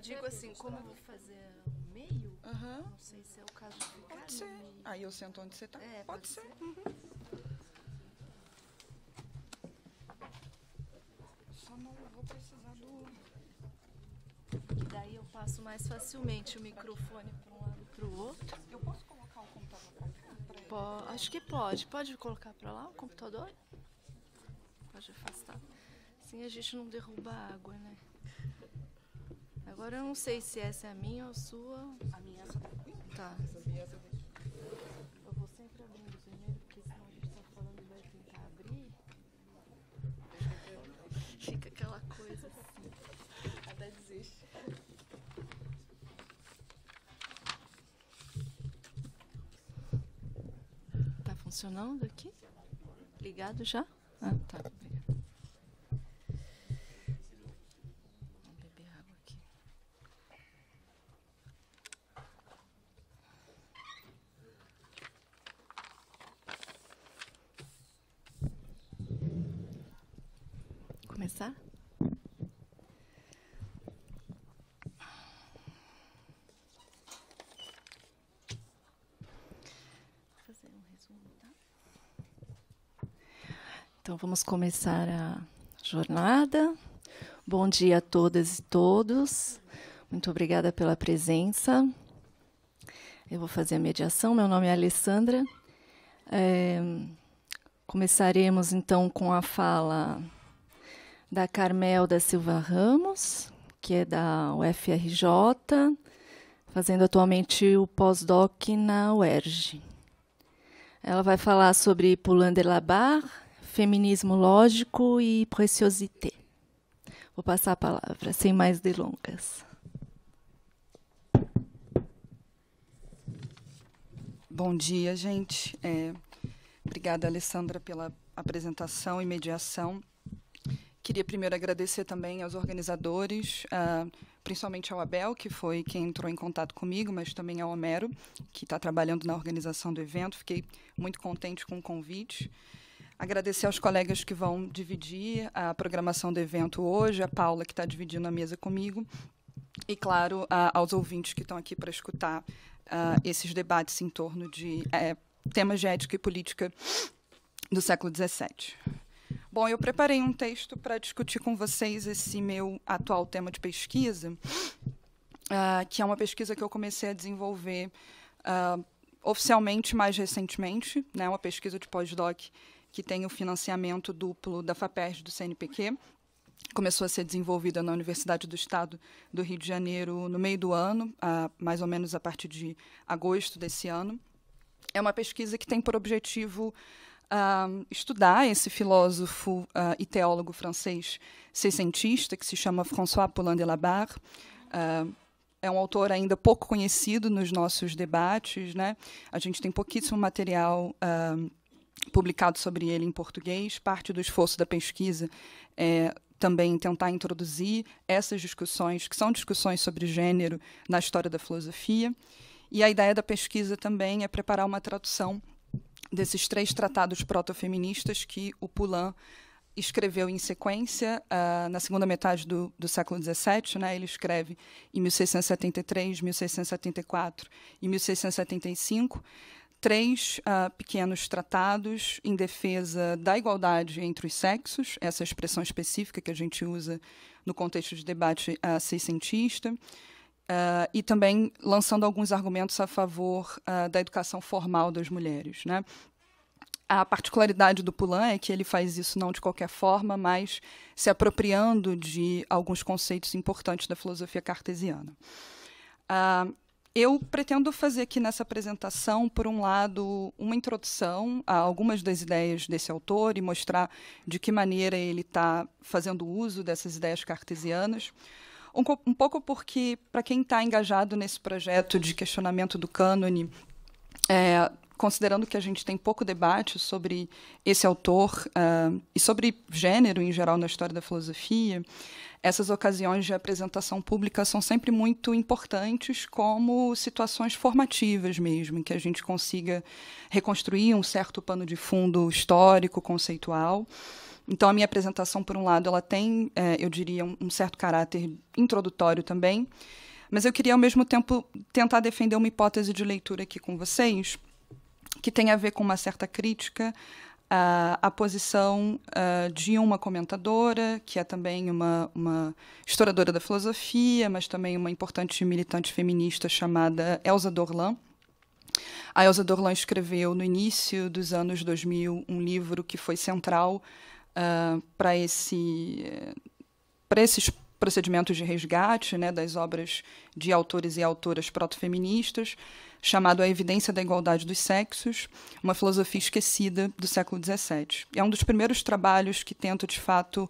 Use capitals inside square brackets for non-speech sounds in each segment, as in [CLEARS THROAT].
eu digo assim, como eu vou fazer o meio, uhum. não sei se é o caso de ficar Pode ser. Aí eu sento onde você está. É, pode, pode, ser. ser. Uhum. Só não vou precisar do... Daí eu passo mais facilmente o microfone para um lado para o outro. Eu posso colocar o computador para cá? acho que pode. Pode colocar para lá o computador? Pode afastar. Assim a gente não derruba a água, né? Agora eu não sei se essa é a minha ou a sua. A minha essa daqui. Tá. Eu vou sempre abrindo primeiro, porque senão a gente tá falando e vai tentar abrir. Fica aquela coisa assim. Até desiste. Tá funcionando aqui? Ligado já? Ah, tá. Então vamos começar a jornada. Bom dia a todas e todos. Muito obrigada pela presença. Eu vou fazer a mediação. Meu nome é Alessandra. É, começaremos então com a fala da Carmel da Silva Ramos, que é da UFRJ, fazendo atualmente o pós-doc na UERJ. Ela vai falar sobre Poulain de la Barre, Feminismo Lógico e Preciosité. Vou passar a palavra, sem mais delongas. Bom dia, gente. É, obrigada, Alessandra, pela apresentação e mediação. Queria primeiro agradecer também aos organizadores, uh, principalmente ao Abel, que foi quem entrou em contato comigo, mas também ao Homero, que está trabalhando na organização do evento. Fiquei muito contente com o convite. Agradecer aos colegas que vão dividir a programação do evento hoje, a Paula, que está dividindo a mesa comigo, e, claro, a, aos ouvintes que estão aqui para escutar esses debates em torno de é, temas de ética e política do século XVII. Bom, eu preparei um texto para discutir com vocês esse meu atual tema de pesquisa, uh, que é uma pesquisa que eu comecei a desenvolver uh, oficialmente mais recentemente, né, uma pesquisa de pós-doc que tem o financiamento duplo da FAPERJ do CNPq, começou a ser desenvolvida na Universidade do Estado do Rio de Janeiro no meio do ano, a, mais ou menos a partir de agosto desse ano. É uma pesquisa que tem por objetivo uh, estudar esse filósofo uh, e teólogo francês seiscentista, que se chama François Poulain de Labarre. Uh, é um autor ainda pouco conhecido nos nossos debates. Né? A gente tem pouquíssimo material uh, publicado sobre ele em português. Parte do esforço da pesquisa é também tentar introduzir essas discussões, que são discussões sobre gênero, na história da filosofia. E a ideia da pesquisa também é preparar uma tradução desses três tratados protofeministas que o Poulain escreveu em sequência uh, na segunda metade do, do século XVII. Né? Ele escreve em 1673, 1674 e 1675 três uh, pequenos tratados em defesa da igualdade entre os sexos, essa expressão específica que a gente usa no contexto de debate uh, ah, seiscentista, uh, ah, e também lançando alguns argumentos a favor uh, da educação formal das mulheres. Né? A particularidade do Poulain é que ele faz isso não de qualquer forma, mas se apropriando de alguns conceitos importantes da filosofia cartesiana. Uh, eu pretendo fazer aqui nessa apresentação, por um lado, uma introdução a algumas das ideias desse autor e mostrar de que maneira ele está fazendo uso dessas ideias cartesianas. Um, um pouco porque, para quem está engajado nesse projeto de questionamento do cânone, é, considerando que a gente tem pouco debate sobre esse autor uh, e sobre gênero em geral na história da filosofia, essas ocasiões de apresentação pública são sempre muito importantes como situações formativas mesmo, em que a gente consiga reconstruir um certo pano de fundo histórico, conceitual. Então a minha apresentação, por um lado, ela tem, eh, eu diria, um certo caráter introdutório também, mas eu queria ao mesmo tempo tentar defender uma hipótese de leitura aqui com vocês que tem a ver com uma certa crítica à, ah, à posição uh, de uma comentadora, que é também uma, uma, historiadora da filosofia, mas também uma importante militante feminista chamada Elsa Dorlan. A Elsa Dorlan escreveu no início dos anos 2000 um livro que foi central uh, ah, para esse, esses procedimentos de resgate né, das obras de autores e autoras proto-feministas chamado A Evidência da Igualdade dos Sexos, uma filosofia esquecida do século XVII. É um dos primeiros trabalhos que tenta, de fato,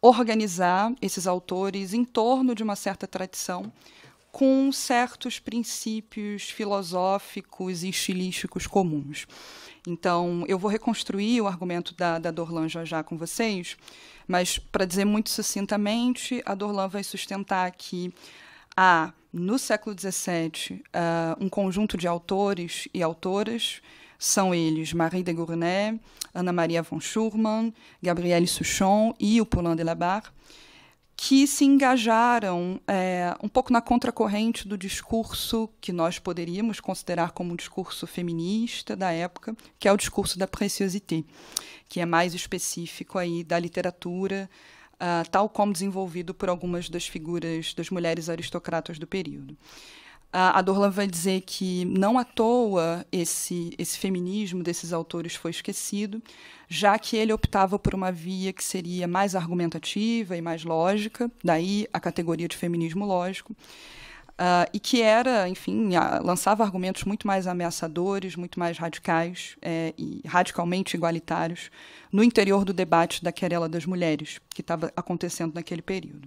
organizar esses autores em torno de uma certa tradição, com certos princípios filosóficos e estilísticos comuns. Então, eu vou reconstruir o argumento da, da Dorlan já já com vocês, mas, para dizer muito sucintamente, a Dorlan vai sustentar que a no século XVII, uh, ah, um conjunto de autores e autoras são eles Marie de Gournay, Ana Maria von Schurman, Gabrielle Suchon e o Poulain de Barre, que se engajaram é, um pouco na contracorrente do discurso que nós poderíamos considerar como um discurso feminista da época, que é o discurso da preciosité, que é mais específico aí da literatura uh, tal como desenvolvido por algumas das figuras das mulheres aristocratas do período. Uh, a Dorlan vai dizer que não à toa esse, esse feminismo desses autores foi esquecido, já que ele optava por uma via que seria mais argumentativa e mais lógica, daí a categoria de feminismo lógico. Uh, e que era, enfim, a, lançava argumentos muito mais ameaçadores, muito mais radicais é, e radicalmente igualitários no interior do debate da querela das mulheres que estava acontecendo naquele período.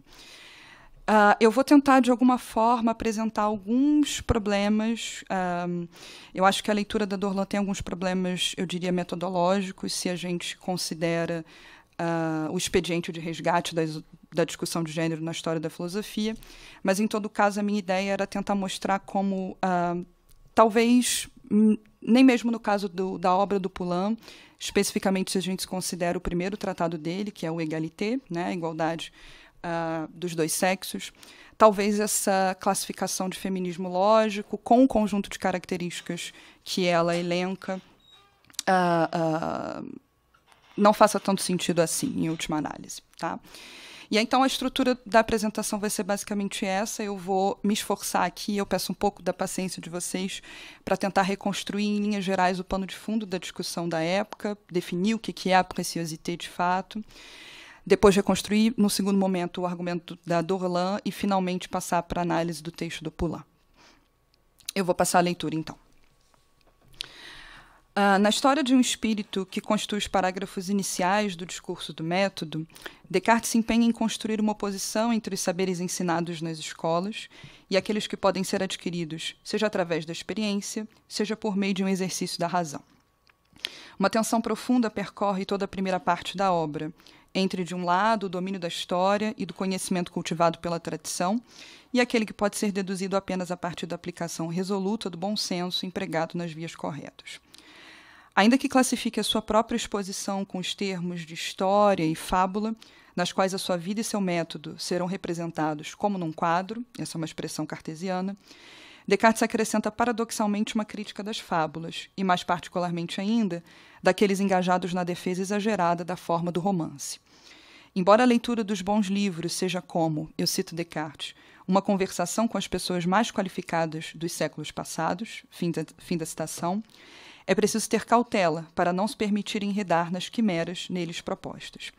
Uh, eu vou tentar, de alguma forma, apresentar alguns problemas. Ah, eu acho que a leitura da Dorlan tem alguns problemas, eu diria, metodológicos, se a gente considera uh, o expediente de resgate das, da discussão de gênero na história da filosofia, mas em todo caso a minha ideia era tentar mostrar como uh, talvez hum, nem mesmo no caso do, da obra do Poulain, especificamente se a gente considera o primeiro tratado dele, que é o Egalité, né, a igualdade uh, dos dois sexos, talvez essa classificação de feminismo lógico, com o conjunto de características que ela elenca, uh, uh, não faça tanto sentido assim, em última análise. Tá? E aí, então a estrutura da apresentação vai ser basicamente essa. Eu vou me esforçar aqui, eu peço um pouco da paciência de vocês para tentar reconstruir em linhas gerais o pano de fundo da discussão da época, definir o que é a preciosidade de fato depois reconstruir, no segundo momento, o argumento da Dorlan e, finalmente, passar para a análise do texto do Poulain. Eu vou passar a leitura, então. Uh, na história de um espírito que constitui os parágrafos iniciais do discurso do método, Descartes se empenha em construir uma oposição entre os saberes ensinados nas escolas e aqueles que podem ser adquiridos, seja através da experiência, seja por meio de um exercício da razão. Uma tensão profunda percorre toda a primeira parte da obra, entre, de um lado, o domínio da história e do conhecimento cultivado pela tradição, e aquele que pode ser deduzido apenas a partir da aplicação resoluta do bom senso empregado nas vias corretas. Ainda que classifique a sua própria exposição com os termos de história e fábula, nas quais a sua vida e seu método serão representados como num quadro, essa é uma expressão cartesiana, Descartes acrescenta paradoxalmente uma crítica das fábulas, e mais particularmente ainda, daqueles engajados na defesa exagerada da forma do romance. Embora a leitura dos bons livros seja como, eu cito Descartes, uma conversação com as pessoas mais qualificadas dos séculos passados, fim da, fim da citação, é preciso ter cautela para não se permitir enredar nas quimeras neles propostas.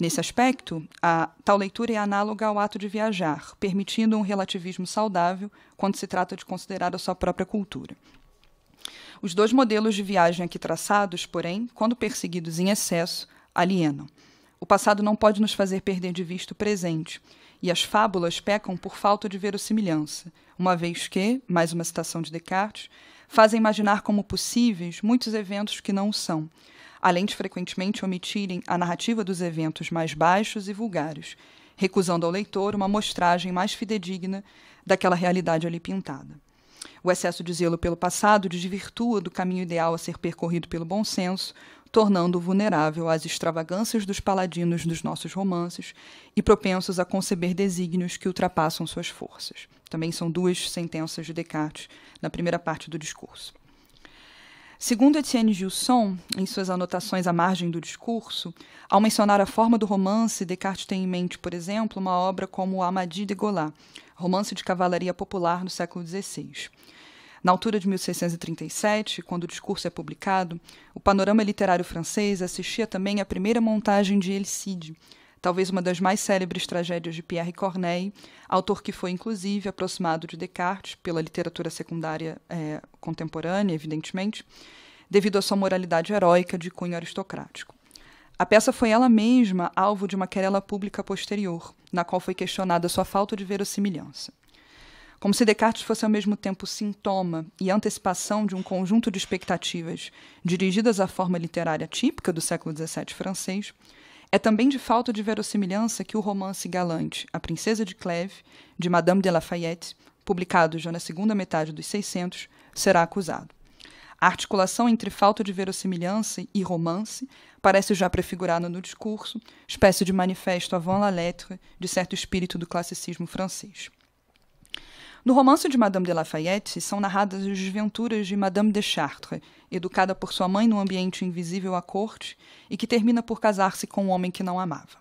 Nesse aspecto, a tal leitura é análoga ao ato de viajar, permitindo um relativismo saudável quando se trata de considerar a sua própria cultura. Os dois modelos de viagem aqui traçados, porém, quando perseguidos em excesso, alienam. O passado não pode nos fazer perder de vista o presente, e as fábulas pecam por falta de verossimilhança, uma vez que, mais uma citação de Descartes, fazem imaginar como possíveis muitos eventos que não são, além de frequentemente omitirem a narrativa dos eventos mais baixos e vulgares, recusando ao leitor uma mostragem mais fidedigna daquela realidade ali pintada. O excesso de zelo pelo passado desvirtua do caminho ideal a ser percorrido pelo bom senso tornando-o vulnerável às extravagâncias dos paladinos dos nossos romances e propensos a conceber desígnios que ultrapassam suas forças. Também são duas sentenças de Descartes na primeira parte do discurso. Segundo Etienne Gilson, em suas anotações à margem do discurso, ao mencionar a forma do romance, Descartes tem em mente, por exemplo, uma obra como Amadi de Gola, romance de cavalaria popular no século XVI. Na altura de 1637, quando o discurso é publicado, o panorama literário francês assistia também à primeira montagem de El Cid, talvez uma das mais célebres tragédias de Pierre Corneille, autor que foi, inclusive, aproximado de Descartes pela literatura secundária é, contemporânea, evidentemente, devido à sua moralidade heróica de cunho aristocrático. A peça foi ela mesma alvo de uma querela pública posterior, na qual foi questionada sua falta de verossimilhança. Como se Descartes fosse ao mesmo tempo sintoma e antecipação de um conjunto de expectativas dirigidas à forma literária típica do século XVII francês, é também de falta de verossimilhança que o romance galante A Princesa de Clèves, de Madame de Lafayette, publicado já na segunda metade dos 600, será acusado. A articulação entre falta de verossimilhança e romance parece já prefigurada no discurso, espécie de manifesto avant la lettre de certo espírito do classicismo francês. No romance de Madame de Lafayette são narradas as desventuras de Madame de Chartres, educada por sua mãe num ambiente invisível à corte e que termina por casar-se com um homem que não amava.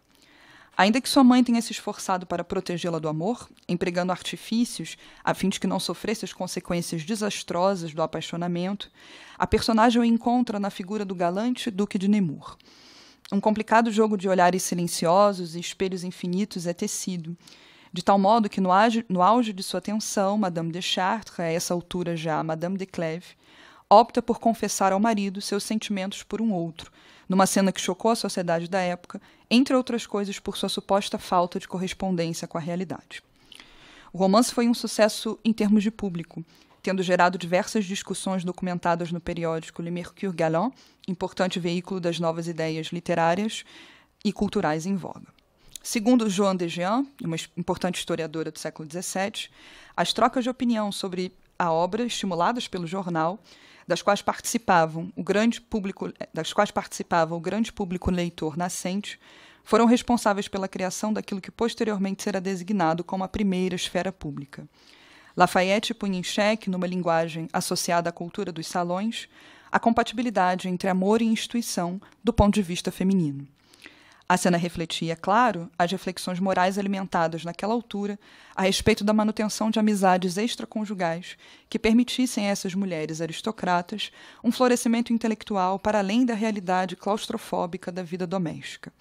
Ainda que sua mãe tenha se esforçado para protegê-la do amor, empregando artifícios a fim de que não sofresse as consequências desastrosas do apaixonamento, a personagem o encontra na figura do galante Duque de Nemours. Um complicado jogo de olhares silenciosos e espelhos infinitos é tecido, de tal modo que no auge, no auge de sua tensão, Madame de Chartres, a essa altura já Madame de Clèves, opta por confessar ao marido seus sentimentos por um outro, numa cena que chocou a sociedade da época, entre outras coisas por sua suposta falta de correspondência com a realidade. O romance foi um sucesso em termos de público, tendo gerado diversas discussões documentadas no periódico Le Mercure Galant, importante veículo das novas ideias literárias e culturais em voga. Segundo Joan de Jean, uma importante historiadora do século XVII, as trocas de opinião sobre a obra, estimuladas pelo jornal, das quais participavam o grande público, eh, das quais participava o grande público leitor nascente, foram responsáveis pela criação daquilo que posteriormente será designado como a primeira esfera pública. Lafayette punha em xeque, numa linguagem associada à cultura dos salões, a compatibilidade entre amor e instituição do ponto de vista feminino. A cena refletia, é claro, as reflexões morais alimentadas naquela altura a respeito da manutenção de amizades extraconjugais que permitissem a essas mulheres aristocratas um florescimento intelectual para além da realidade claustrofóbica da vida doméstica.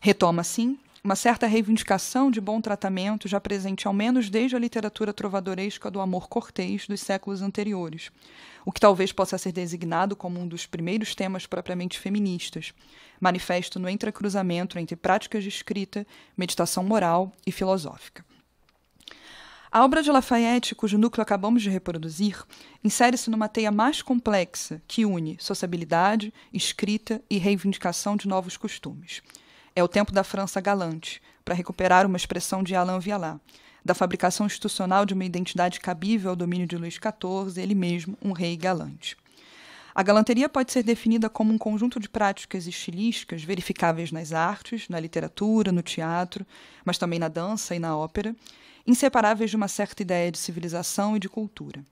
Retoma, assim, uma certa reivindicação de bom tratamento já presente ao menos desde a literatura trovadoresca do amor cortês dos séculos anteriores, o que talvez possa ser designado como um dos primeiros temas propriamente feministas, manifesto no entrecruzamento entre práticas de escrita, meditação moral e filosófica. A obra de Lafayette, cujo núcleo acabamos de reproduzir, insere-se numa teia mais complexa que une sociabilidade, escrita e reivindicação de novos costumes. É o tempo da França galante, para recuperar uma expressão de Alain Vialat, da fabricação institucional de uma identidade cabível ao domínio de Luís XIV, ele mesmo um rei galante. A galanteria pode ser definida como um conjunto de práticas estilísticas verificáveis nas artes, na literatura, no teatro, mas também na dança e na ópera, inseparáveis de uma certa ideia de civilização e de cultura.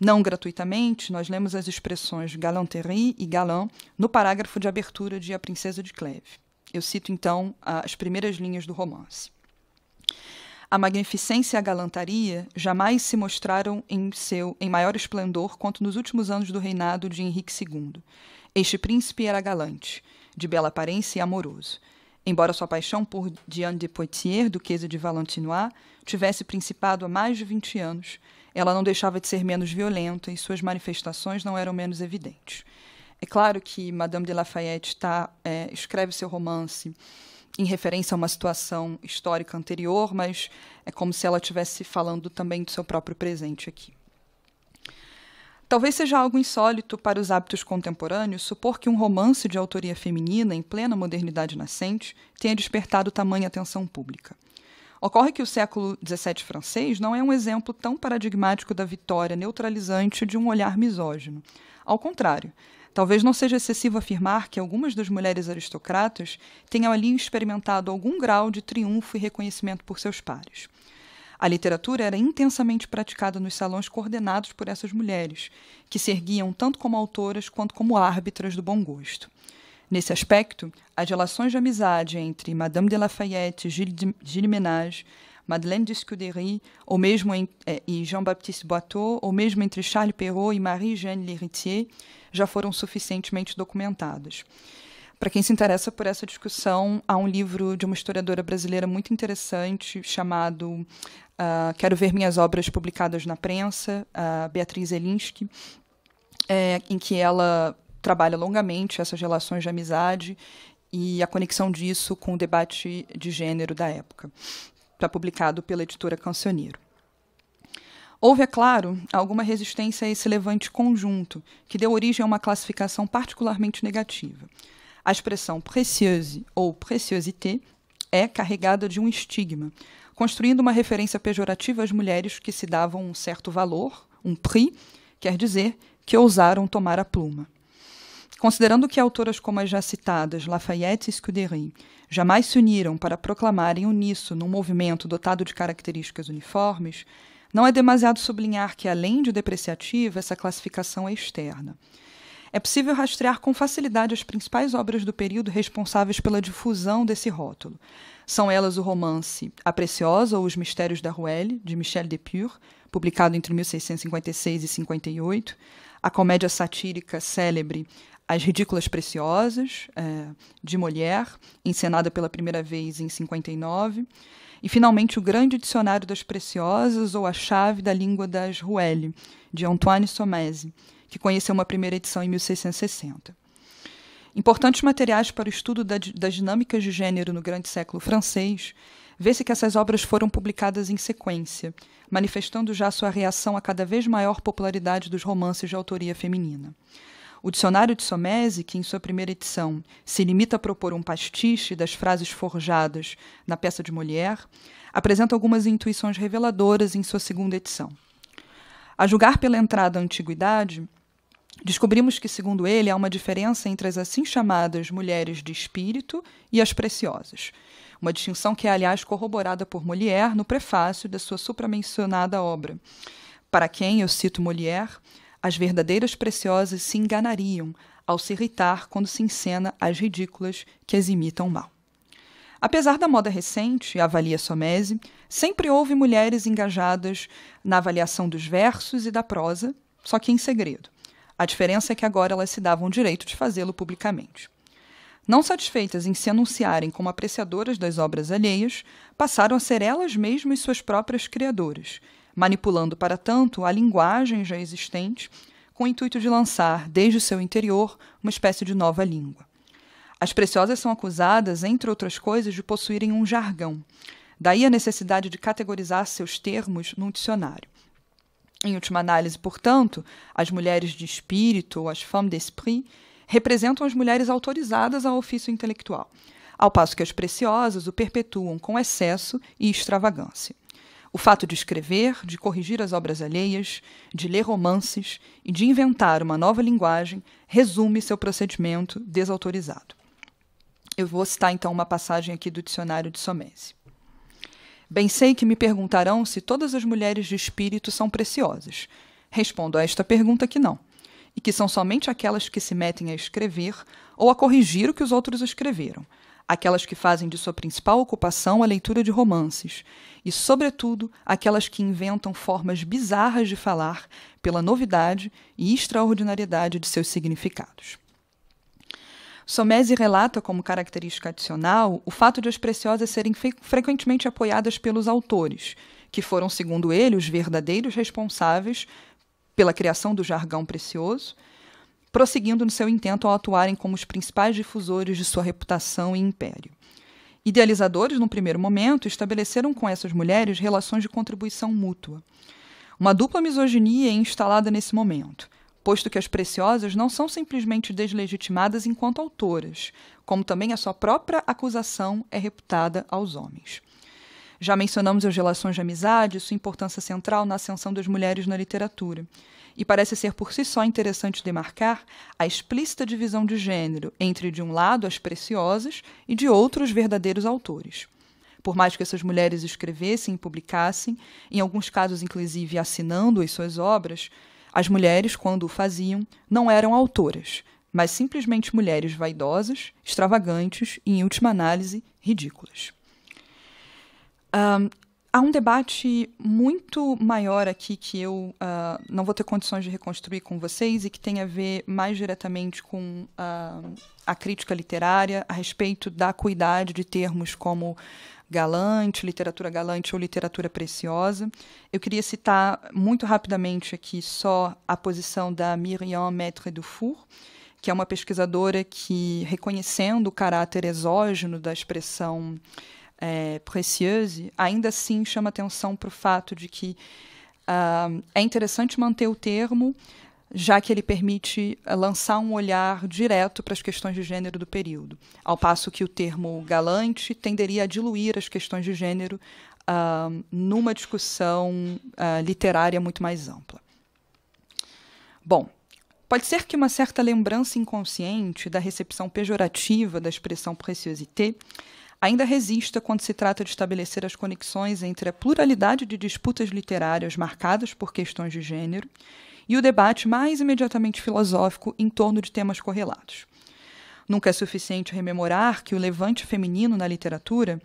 Não gratuitamente, nós lemos as expressões galanterie e galant no parágrafo de abertura de A Princesa de Cleve. Eu cito então as primeiras linhas do romance. A magnificência e a galantaria jamais se mostraram em seu em maior esplendor quanto nos últimos anos do reinado de Henrique II. Este príncipe era galante, de bela aparência e amoroso. Embora sua paixão por Diane de Poitiers, duquesa de Valentinois, tivesse principado há mais de 20 anos, ela não deixava de ser menos violenta e suas manifestações não eram menos evidentes. É claro que Madame de Lafayette tá, é, escreve seu romance em referência a uma situação histórica anterior, mas é como se ela estivesse falando também do seu próprio presente aqui. Talvez seja algo insólito para os hábitos contemporâneos supor que um romance de autoria feminina em plena modernidade nascente tenha despertado tamanha atenção pública. Ocorre que o século XVII francês não é um exemplo tão paradigmático da vitória neutralizante de um olhar misógino. Ao contrário, Talvez não seja excessivo afirmar que algumas das mulheres aristocratas tenham ali experimentado algum grau de triunfo e reconhecimento por seus pares. A literatura era intensamente praticada nos salões coordenados por essas mulheres, que se erguiam tanto como autoras quanto como árbitras do bom gosto. Nesse aspecto, as relações de amizade entre Madame de Lafayette e Gilles Ménage Madeleine de Scudéry, ou mesmo e Jean-Baptiste Boiteau, ou mesmo entre Charles Perrault e Marie-Jeanne Lheritier, já foram suficientemente documentados. Para quem se interessa por essa discussão, há um livro de uma historiadora brasileira muito interessante chamado uh, Quero Ver Minhas Obras Publicadas na Prensa, uh, Beatriz Elinsky, é, em que ela trabalha longamente essas relações de amizade e a conexão disso com o debate de gênero da época está publicado pela editora Cancioneiro. Houve, é claro, alguma resistência a esse levante conjunto, que deu origem a uma classificação particularmente negativa. A expressão précieuse ou préciosité é carregada de um estigma, construindo uma referência pejorativa às mulheres que se davam um certo valor, um prix, quer dizer, que ousaram tomar a pluma. Considerando que autoras como as já citadas, Lafayette e Scudery, jamais se uniram para proclamarem uníssono num movimento dotado de características uniformes, não é demasiado sublinhar que, além de depreciativa, essa classificação é externa. É possível rastrear com facilidade as principais obras do período responsáveis pela difusão desse rótulo. São elas o romance A Preciosa ou Os Mistérios da Ruelle, de Michel Depure, publicado entre 1656 e 58, a comédia satírica célebre as Ridículas Preciosas, é, de Molière, encenada pela primeira vez em 59, e finalmente O Grande Dicionário das Preciosas ou A Chave da Língua das Ruelle, de Antoine Somese, que conheceu uma primeira edição em 1660. Importantes materiais para o estudo da, das dinâmicas de gênero no grande século francês, vê-se que essas obras foram publicadas em sequência, manifestando já sua reação à cada vez maior popularidade dos romances de autoria feminina. O dicionário de Somese, que em sua primeira edição se limita a propor um pastiche das frases forjadas na peça de Molière, apresenta algumas intuições reveladoras em sua segunda edição. A julgar pela entrada à antiguidade, descobrimos que, segundo ele, há uma diferença entre as assim chamadas mulheres de espírito e as preciosas. Uma distinção que é, aliás, corroborada por Molière no prefácio da sua supramencionada obra. Para quem, eu cito Molière, as verdadeiras preciosas se enganariam ao se irritar quando se encena as ridículas que as imitam mal. Apesar da moda recente, avalia Somese, sempre houve mulheres engajadas na avaliação dos versos e da prosa, só que em segredo. A diferença é que agora elas se davam o direito de fazê-lo publicamente. Não satisfeitas em se anunciarem como apreciadoras das obras alheias, passaram a ser elas mesmas suas próprias criadoras, manipulando para tanto a linguagem já existente, com o intuito de lançar, desde o seu interior, uma espécie de nova língua. As preciosas são acusadas, entre outras coisas, de possuírem um jargão, daí a necessidade de categorizar seus termos num dicionário. Em última análise, portanto, as mulheres de espírito, ou as femmes d'esprit, representam as mulheres autorizadas ao ofício intelectual, ao passo que as preciosas o perpetuam com excesso e extravagância. O fato de escrever, de corrigir as obras alheias, de ler romances e de inventar uma nova linguagem resume seu procedimento desautorizado. Eu vou citar então uma passagem aqui do dicionário de Somese. Bem sei que me perguntarão se todas as mulheres de espírito são preciosas. Respondo a esta pergunta que não, e que são somente aquelas que se metem a escrever ou a corrigir o que os outros escreveram, aquelas que fazem de sua principal ocupação a leitura de romances, e, sobretudo, aquelas que inventam formas bizarras de falar pela novidade e extraordinariedade de seus significados. Somese relata como característica adicional o fato de as preciosas serem frequentemente apoiadas pelos autores, que foram, segundo ele, os verdadeiros responsáveis pela criação do jargão precioso prosseguindo no seu intento ao atuarem como os principais difusores de sua reputação e império. Idealizadores, num primeiro momento, estabeleceram com essas mulheres relações de contribuição mútua. Uma dupla misoginia é instalada nesse momento, posto que as preciosas não são simplesmente deslegitimadas enquanto autoras, como também a sua própria acusação é reputada aos homens. Já mencionamos as relações de amizade, sua importância central na ascensão das mulheres na literatura. E parece ser por si só interessante demarcar a explícita divisão de gênero entre, de um lado, as preciosas e, de outro, os verdadeiros autores. Por mais que essas mulheres escrevessem e publicassem, em alguns casos, inclusive, assinando as suas obras, as mulheres, quando o faziam, não eram autoras, mas simplesmente mulheres vaidosas, extravagantes e, em última análise, ridículas. Um, há um debate muito maior aqui que eu uh, não vou ter condições de reconstruir com vocês e que tem a ver mais diretamente com uh, a crítica literária a respeito da cuidade de termos como galante, literatura galante ou literatura preciosa. Eu queria citar muito rapidamente aqui só a posição da Miriam Maître Dufour, que é uma pesquisadora que, reconhecendo o caráter exógeno da expressão é, ainda assim chama atenção para o fato de que uh, é interessante manter o termo, já que ele permite eh, lançar um olhar direto para as questões de gênero do período, ao passo que o termo galante tenderia a diluir as questões de gênero uh, numa discussão uh, literária muito mais ampla. Bom, pode ser que uma certa lembrança inconsciente da recepção pejorativa da expressão preciosité ainda resista quando se trata de estabelecer as conexões entre a pluralidade de disputas literárias marcadas por questões de gênero e o debate mais imediatamente filosófico em torno de temas correlatos. Nunca é suficiente rememorar que o levante feminino na literatura,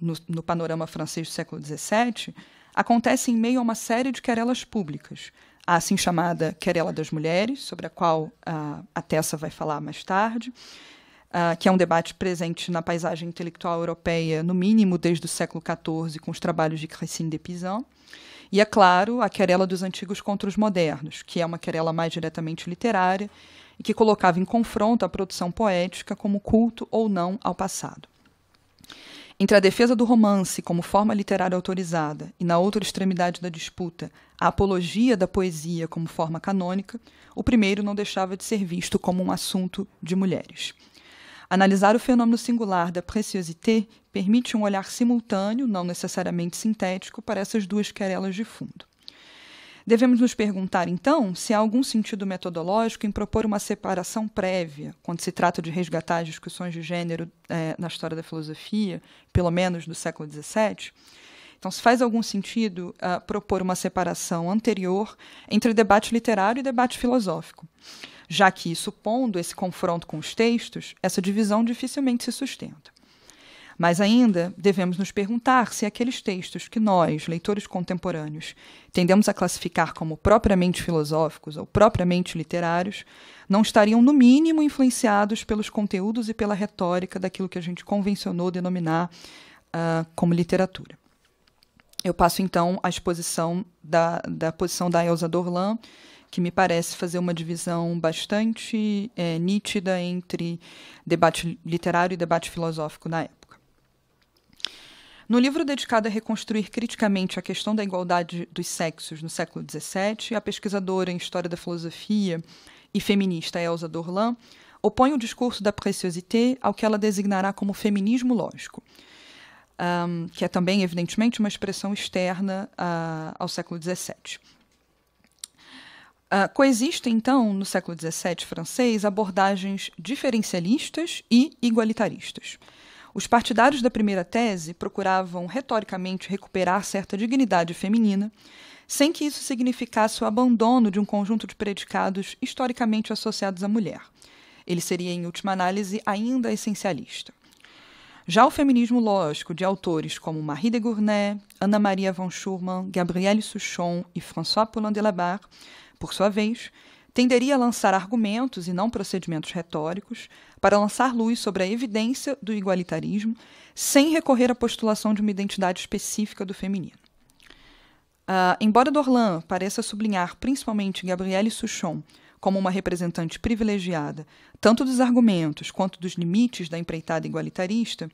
no, no panorama francês do século XVII, acontece em meio a uma série de querelas públicas, a assim chamada Querela das Mulheres, sobre a qual a, ah, a Tessa vai falar mais tarde, uh, que é um debate presente na paisagem intelectual europeia, no mínimo desde o século XIV, com os trabalhos de Christine de Pizan. E, é claro, a querela dos antigos contra os modernos, que é uma querela mais diretamente literária e que colocava em confronto a produção poética como culto ou não ao passado. Entre a defesa do romance como forma literária autorizada e, na outra extremidade da disputa, a apologia da poesia como forma canônica, o primeiro não deixava de ser visto como um assunto de mulheres. Analisar o fenômeno singular da preciosité permite um olhar simultâneo, não necessariamente sintético, para essas duas querelas de fundo. Devemos nos perguntar, então, se há algum sentido metodológico em propor uma separação prévia, quando se trata de resgatar as discussões de gênero é, na história da filosofia, pelo menos do século XVII. Então, se faz algum sentido uh, propor uma separação anterior entre debate literário e debate filosófico já que, supondo esse confronto com os textos, essa divisão dificilmente se sustenta. Mas ainda devemos nos perguntar se aqueles textos que nós, leitores contemporâneos, tendemos a classificar como propriamente filosóficos ou propriamente literários, não estariam, no mínimo, influenciados pelos conteúdos e pela retórica daquilo que a gente convencionou denominar uh, como literatura. Eu passo então à exposição da, da posição da Elsa Dorlan que me parece fazer uma divisão bastante é, nítida entre debate literário e debate filosófico na época. No livro dedicado a reconstruir criticamente a questão da igualdade dos sexos no século XVII, a pesquisadora em História da Filosofia e feminista Elsa Dorlan opõe o discurso da preciosité ao que ela designará como feminismo lógico, um, que é também, evidentemente, uma expressão externa uh, ao século XVII. Uh, coexistem, então, no século XVII francês, abordagens diferencialistas e igualitaristas. Os partidários da primeira tese procuravam retoricamente recuperar certa dignidade feminina, sem que isso significasse o abandono de um conjunto de predicados historicamente associados à mulher. Ele seria, em última análise, ainda essencialista. Já o feminismo lógico, de autores como Marie de Gournay, Anna Maria von Schurman, Gabrielle Souchon e François Poulain de Labarre, por sua vez, tenderia a lançar argumentos e não procedimentos retóricos para lançar luz sobre a evidência do igualitarismo sem recorrer à postulação de uma identidade específica do feminino. Uh, embora Dorlan pareça sublinhar principalmente Gabrielle Suchon como uma representante privilegiada, tanto dos argumentos quanto dos limites da empreitada igualitarista,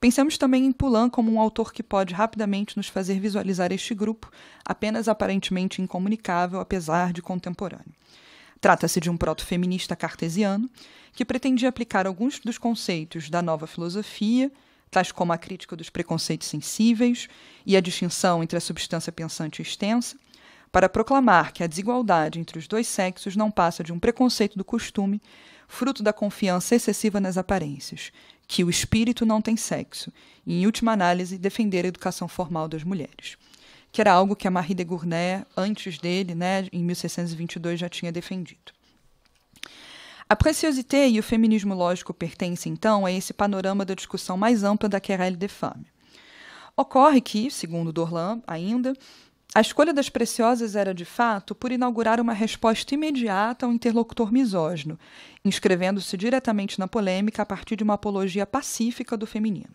Pensamos também em Poulain como um autor que pode rapidamente nos fazer visualizar este grupo, apenas aparentemente incomunicável, apesar de contemporâneo. Trata-se de um proto-feminista cartesiano que pretendia aplicar alguns dos conceitos da nova filosofia, tais como a crítica dos preconceitos sensíveis e a distinção entre a substância pensante e extensa, para proclamar que a desigualdade entre os dois sexos não passa de um preconceito do costume, fruto da confiança excessiva nas aparências, que o espírito não tem sexo, e, em última análise, defender a educação formal das mulheres que era algo que a Marie de Gournay, antes dele, né, em 1622, já tinha defendido. A preciosité e o feminismo lógico pertencem, então, a esse panorama da discussão mais ampla da querelle de femme. Ocorre que, segundo Dorlan ainda, a escolha das preciosas era, de fato, por inaugurar uma resposta imediata ao interlocutor misógino, inscrevendo-se diretamente na polêmica a partir de uma apologia pacífica do feminino.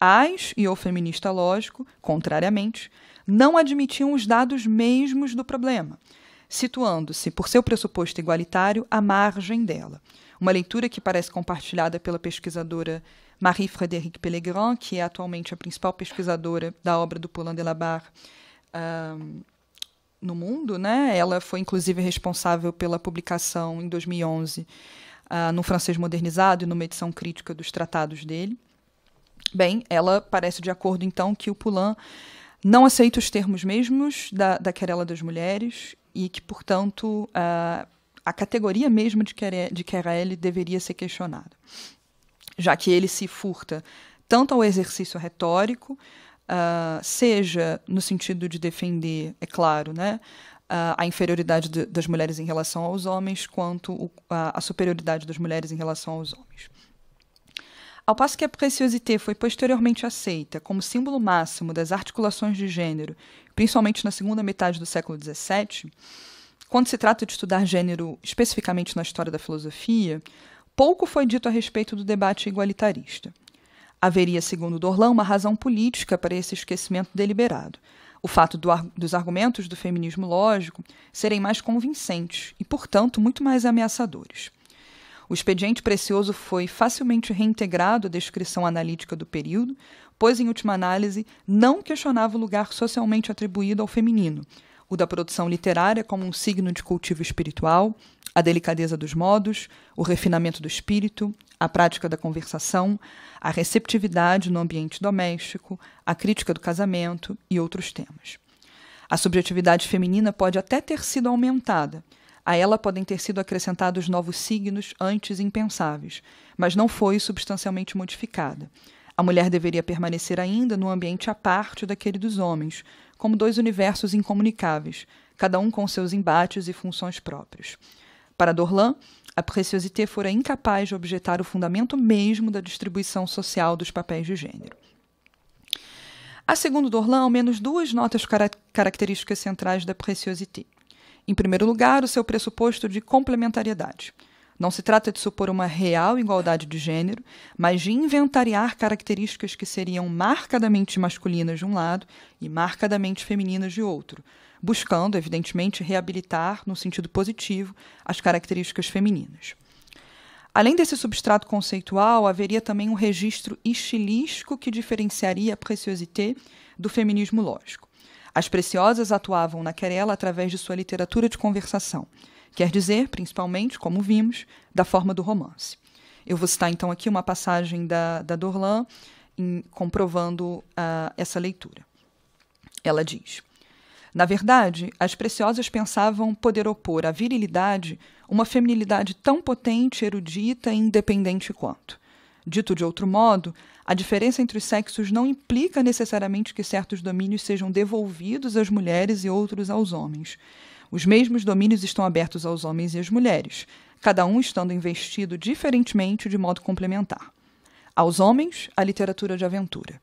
As, e o feminista lógico, contrariamente, não admitiam os dados mesmos do problema, situando-se, por seu pressuposto igualitário, à margem dela. Uma leitura que parece compartilhada pela pesquisadora Marie-Frédérique Pellegrin, que é atualmente a principal pesquisadora da obra do Poulain de la Barre, um, no mundo, né? Ela foi inclusive responsável pela publicação em 2011 uh, ah, no francês modernizado e numa edição crítica dos tratados dele. Bem, ela parece de acordo então que o Poulain não aceita os termos mesmos da, da querela das mulheres e que, portanto, uh, a categoria mesmo de, quere, de querelle deveria ser questionada, já que ele se furta tanto ao exercício retórico uh, seja no sentido de defender, é claro, né, uh, a inferioridade de, das mulheres em relação aos homens, quanto o, a, a superioridade das mulheres em relação aos homens. Ao passo que a preciosité foi posteriormente aceita como símbolo máximo das articulações de gênero, principalmente na segunda metade do século XVII, quando se trata de estudar gênero especificamente na história da filosofia, pouco foi dito a respeito do debate igualitarista. Haveria, segundo Dorlan, uma razão política para esse esquecimento deliberado. O fato do, dos argumentos do feminismo lógico serem mais convincentes e, portanto, muito mais ameaçadores. O expediente precioso foi facilmente reintegrado à descrição analítica do período, pois, em última análise, não questionava o lugar socialmente atribuído ao feminino, o da produção literária como um signo de cultivo espiritual, a delicadeza dos modos, o refinamento do espírito, a prática da conversação, a receptividade no ambiente doméstico, a crítica do casamento e outros temas. A subjetividade feminina pode até ter sido aumentada. A ela podem ter sido acrescentados novos signos antes impensáveis, mas não foi substancialmente modificada. A mulher deveria permanecer ainda no ambiente à parte daquele dos homens, como dois universos incomunicáveis, cada um com seus embates e funções próprios. Para Dorlan, a preciosité fora incapaz de objetar o fundamento mesmo da distribuição social dos papéis de gênero. Há, segundo Dorlan, ao menos duas notas características centrais da preciosité. Em primeiro lugar, o seu pressuposto de complementariedade. Não se trata de supor uma real igualdade de gênero, mas de inventariar características que seriam marcadamente masculinas de um lado e marcadamente femininas de outro, buscando, evidentemente, reabilitar, no sentido positivo, as características femininas. Além desse substrato conceitual, haveria também um registro estilístico que diferenciaria a preciosité do feminismo lógico. As preciosas atuavam na querela através de sua literatura de conversação, quer dizer, principalmente, como vimos, da forma do romance. Eu vou citar então aqui uma passagem da, da Dorlan em, comprovando uh, essa leitura. Ela diz. Na verdade, as preciosas pensavam poder opor à virilidade uma feminilidade tão potente, erudita e independente quanto. Dito de outro modo, a diferença entre os sexos não implica necessariamente que certos domínios sejam devolvidos às mulheres e outros aos homens. Os mesmos domínios estão abertos aos homens e às mulheres, cada um estando investido diferentemente de modo complementar. Aos homens, a literatura de aventura.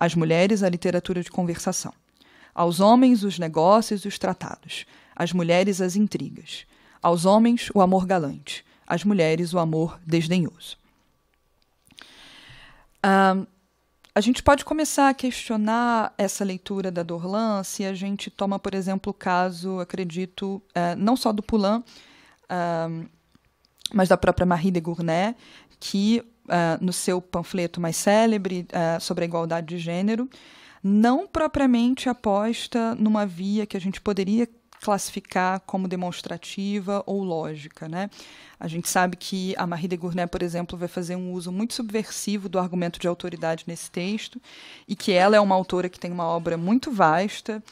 Às mulheres, a literatura de conversação. Aos homens, os negócios e os tratados. Às mulheres, as intrigas. Aos homens, o amor galante. Às mulheres, o amor desdenhoso. Uh, a gente pode começar a questionar essa leitura da Dorlan se a gente toma, por exemplo, o caso, acredito, uh, não só do Poulain, uh, mas da própria Marie de Gournay, que eh, no seu panfleto mais célebre eh, sobre a igualdade de gênero, não propriamente aposta numa via que a gente poderia classificar como demonstrativa ou lógica. Né? A gente sabe que a Marie de Gournay, por exemplo, vai fazer um uso muito subversivo do argumento de autoridade nesse texto, e que ela é uma autora que tem uma obra muito vasta,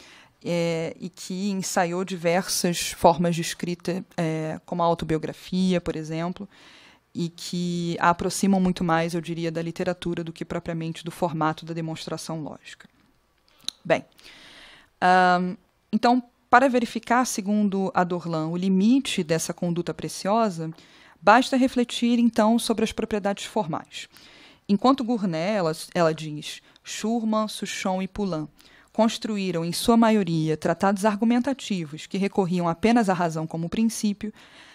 é, e que ensaiou diversas formas de escrita, é, como a autobiografia, por exemplo, e que a aproximam muito mais, eu diria, da literatura do que propriamente do formato da demonstração lógica. Bem, um, então, para verificar, segundo Adorlan, o limite dessa conduta preciosa, basta refletir então sobre as propriedades formais. Enquanto Gournay, ela, ela diz, Schurman, Suchon e Poulain construíram, em sua maioria, tratados argumentativos que recorriam apenas à razão como princípio,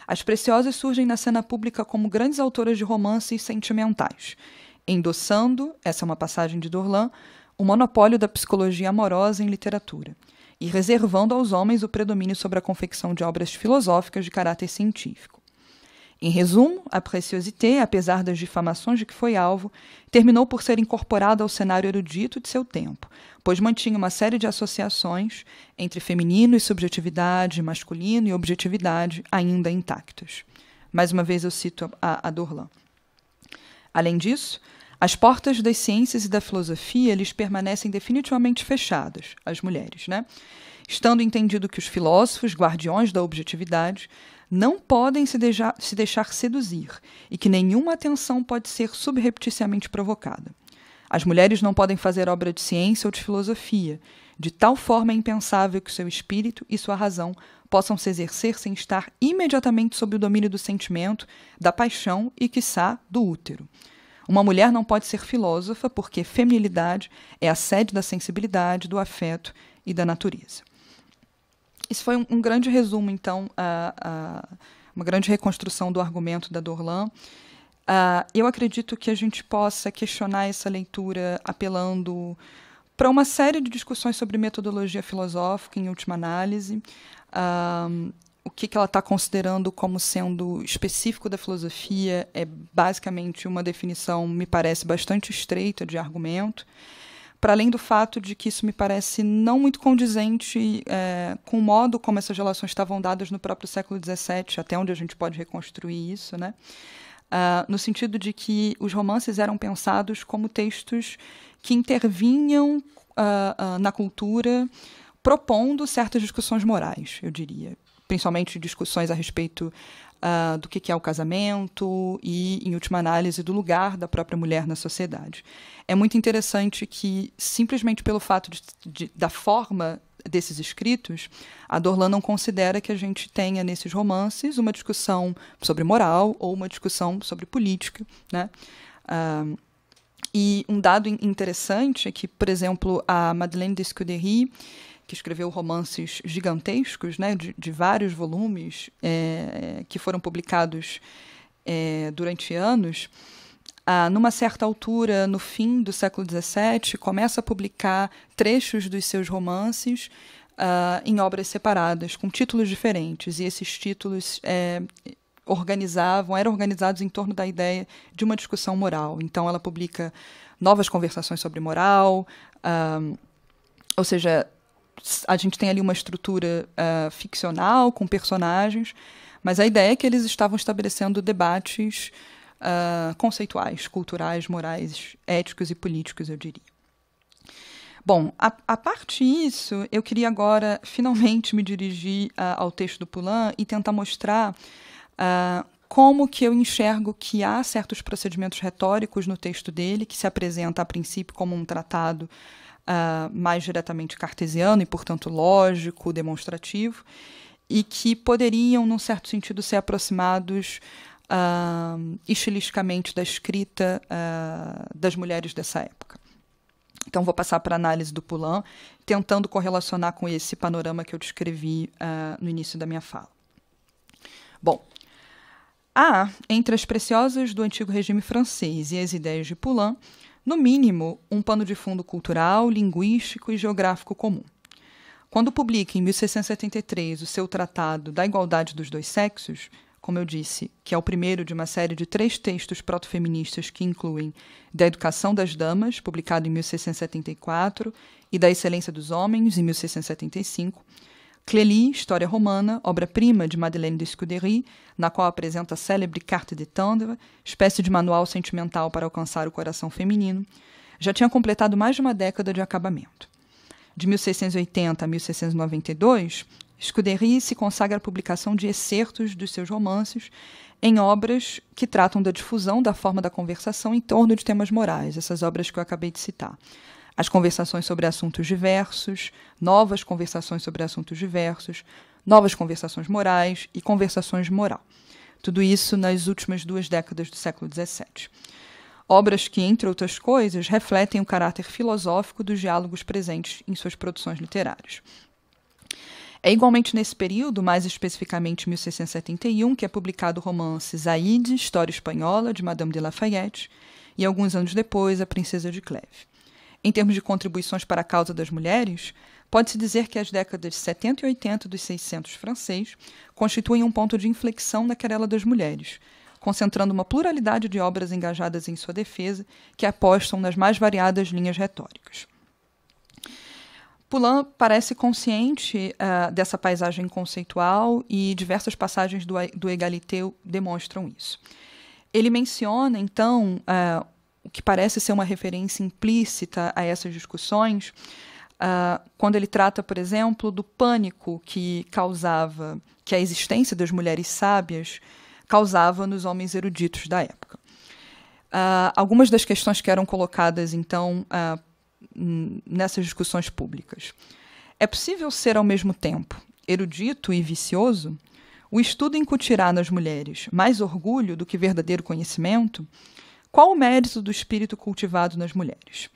as preciosas surgem na cena pública como grandes autoras de romances sentimentais, endossando, essa é uma passagem de Dorlan, o monopólio da psicologia amorosa em literatura, e reservando aos homens o predomínio sobre a confecção de obras filosóficas de caráter científico. Em resumo, a Preciosité, apesar das difamações de que foi alvo, terminou por ser incorporada ao cenário erudito de seu tempo, pois mantinha uma série de associações entre feminino e subjetividade, masculino e objetividade ainda intactas. Mais uma vez eu cito a Adorlan. Além disso, as portas das ciências e da filosofia lhes permanecem definitivamente fechadas, às mulheres, né? Estando entendido que os filósofos, guardiões da objetividade, não podem se, deja, se deixar seduzir e que nenhuma atenção pode ser subrepticiamente provocada. As mulheres não podem fazer obra de ciência ou de filosofia, de tal forma é impensável que seu espírito e sua razão possam se exercer sem estar imediatamente sob o domínio do sentimento, da paixão e, quiçá, do útero. Uma mulher não pode ser filósofa porque feminilidade é a sede da sensibilidade, do afeto e da natureza. Isso foi um, um grande resumo, então, a, a, uma grande reconstrução do argumento da Dorlan. Uh, eu acredito que a gente possa questionar essa leitura apelando para uma série de discussões sobre metodologia filosófica, em última análise, uh, o que, que ela está considerando como sendo específico da filosofia é basicamente uma definição, me parece, bastante estreita de argumento, para além do fato de que isso me parece não muito condizente é, com o modo como essas relações estavam dadas no próprio século XVII, até onde a gente pode reconstruir isso, né? Uh, no sentido de que os romances eram pensados como textos que intervinham uh, uh, na cultura, propondo certas discussões morais, eu diria principalmente discussões a respeito uh, do que, que é o casamento e, em última análise, do lugar da própria mulher na sociedade. É muito interessante que, simplesmente pelo fato de, de, da forma desses escritos, a Dorlan não considera que a gente tenha nesses romances uma discussão sobre moral ou uma discussão sobre política, né? Uh, e um dado interessante é que, por exemplo, a Madeleine de Scudery que escreveu romances gigantescos, né, de, de vários volumes é, que foram publicados é, durante anos, ah, numa certa altura, no fim do século XVII, começa a publicar trechos dos seus romances ah, em obras separadas, com títulos diferentes, e esses títulos é, organizavam, eram organizados em torno da ideia de uma discussão moral. Então, ela publica novas conversações sobre moral. Ah, ou seja, a gente tem ali uma estrutura uh, ficcional com personagens, mas a ideia é que eles estavam estabelecendo debates uh, conceituais, culturais, morais, éticos e políticos, eu diria. Bom, a, a parte isso, eu queria agora finalmente me dirigir uh, ao texto do Poulain e tentar mostrar como que eu enxergo que há certos procedimentos retóricos no texto dele, que se apresenta a princípio como um tratado uh, mais diretamente cartesiano e, portanto, lógico, demonstrativo, e que poderiam, num certo sentido, ser aproximados uh, estilisticamente da escrita uh, das mulheres dessa época. Então, vou passar para a análise do Poulain, tentando correlacionar com esse panorama que eu descrevi uh, no início da minha fala. Bom, há, entre as preciosas do antigo regime francês e as ideias de Poulain, no mínimo, um pano de fundo cultural, linguístico e geográfico comum. Quando publica em 1673 o seu Tratado da Igualdade dos Dois Sexos, como eu disse, que é o primeiro de uma série de três textos protofeministas que incluem Da Educação das Damas, publicado em 1674, e Da Excelência dos Homens, em 1675, Clélie, História Romana, obra-prima de Madeleine de Scudery, na qual apresenta a célebre Carta de Tendre, espécie de manual sentimental para alcançar o coração feminino, já tinha completado mais de uma década de acabamento. De 1680 a 1692, Scuderi se consagra à publicação de excertos dos seus romances em obras que tratam da difusão da forma da conversação em torno de temas morais, essas obras que eu acabei de citar. As conversações sobre assuntos diversos, novas conversações sobre assuntos diversos, novas conversações morais e conversações moral. Tudo isso nas últimas duas décadas do século XVII. Obras que, entre outras coisas, refletem o caráter filosófico dos diálogos presentes em suas produções literárias. É igualmente nesse período, mais especificamente 1671, que é publicado o romance Zaide, História Espanhola, de Madame de Lafayette, e alguns anos depois, A Princesa de Cleve. Em termos de contribuições para a causa das mulheres, Pode-se dizer que as décadas 70 e 80 dos 600 francês constituem um ponto de inflexão na querela das mulheres, concentrando uma pluralidade de obras engajadas em sua defesa que apostam nas mais variadas linhas retóricas. Poulain parece consciente uh, dessa paisagem conceitual e diversas passagens do, do Egalité demonstram isso. Ele menciona, então, uh, o que parece ser uma referência implícita a essas discussões Uh, quando ele trata, por exemplo, do pânico que causava, que a existência das mulheres sábias causava nos homens eruditos da época. Uh, algumas das questões que eram colocadas, então, uh, nessas discussões públicas. É possível ser, ao mesmo tempo, erudito e vicioso? O estudo incutirá nas mulheres mais orgulho do que verdadeiro conhecimento? Qual o mérito do espírito cultivado nas mulheres?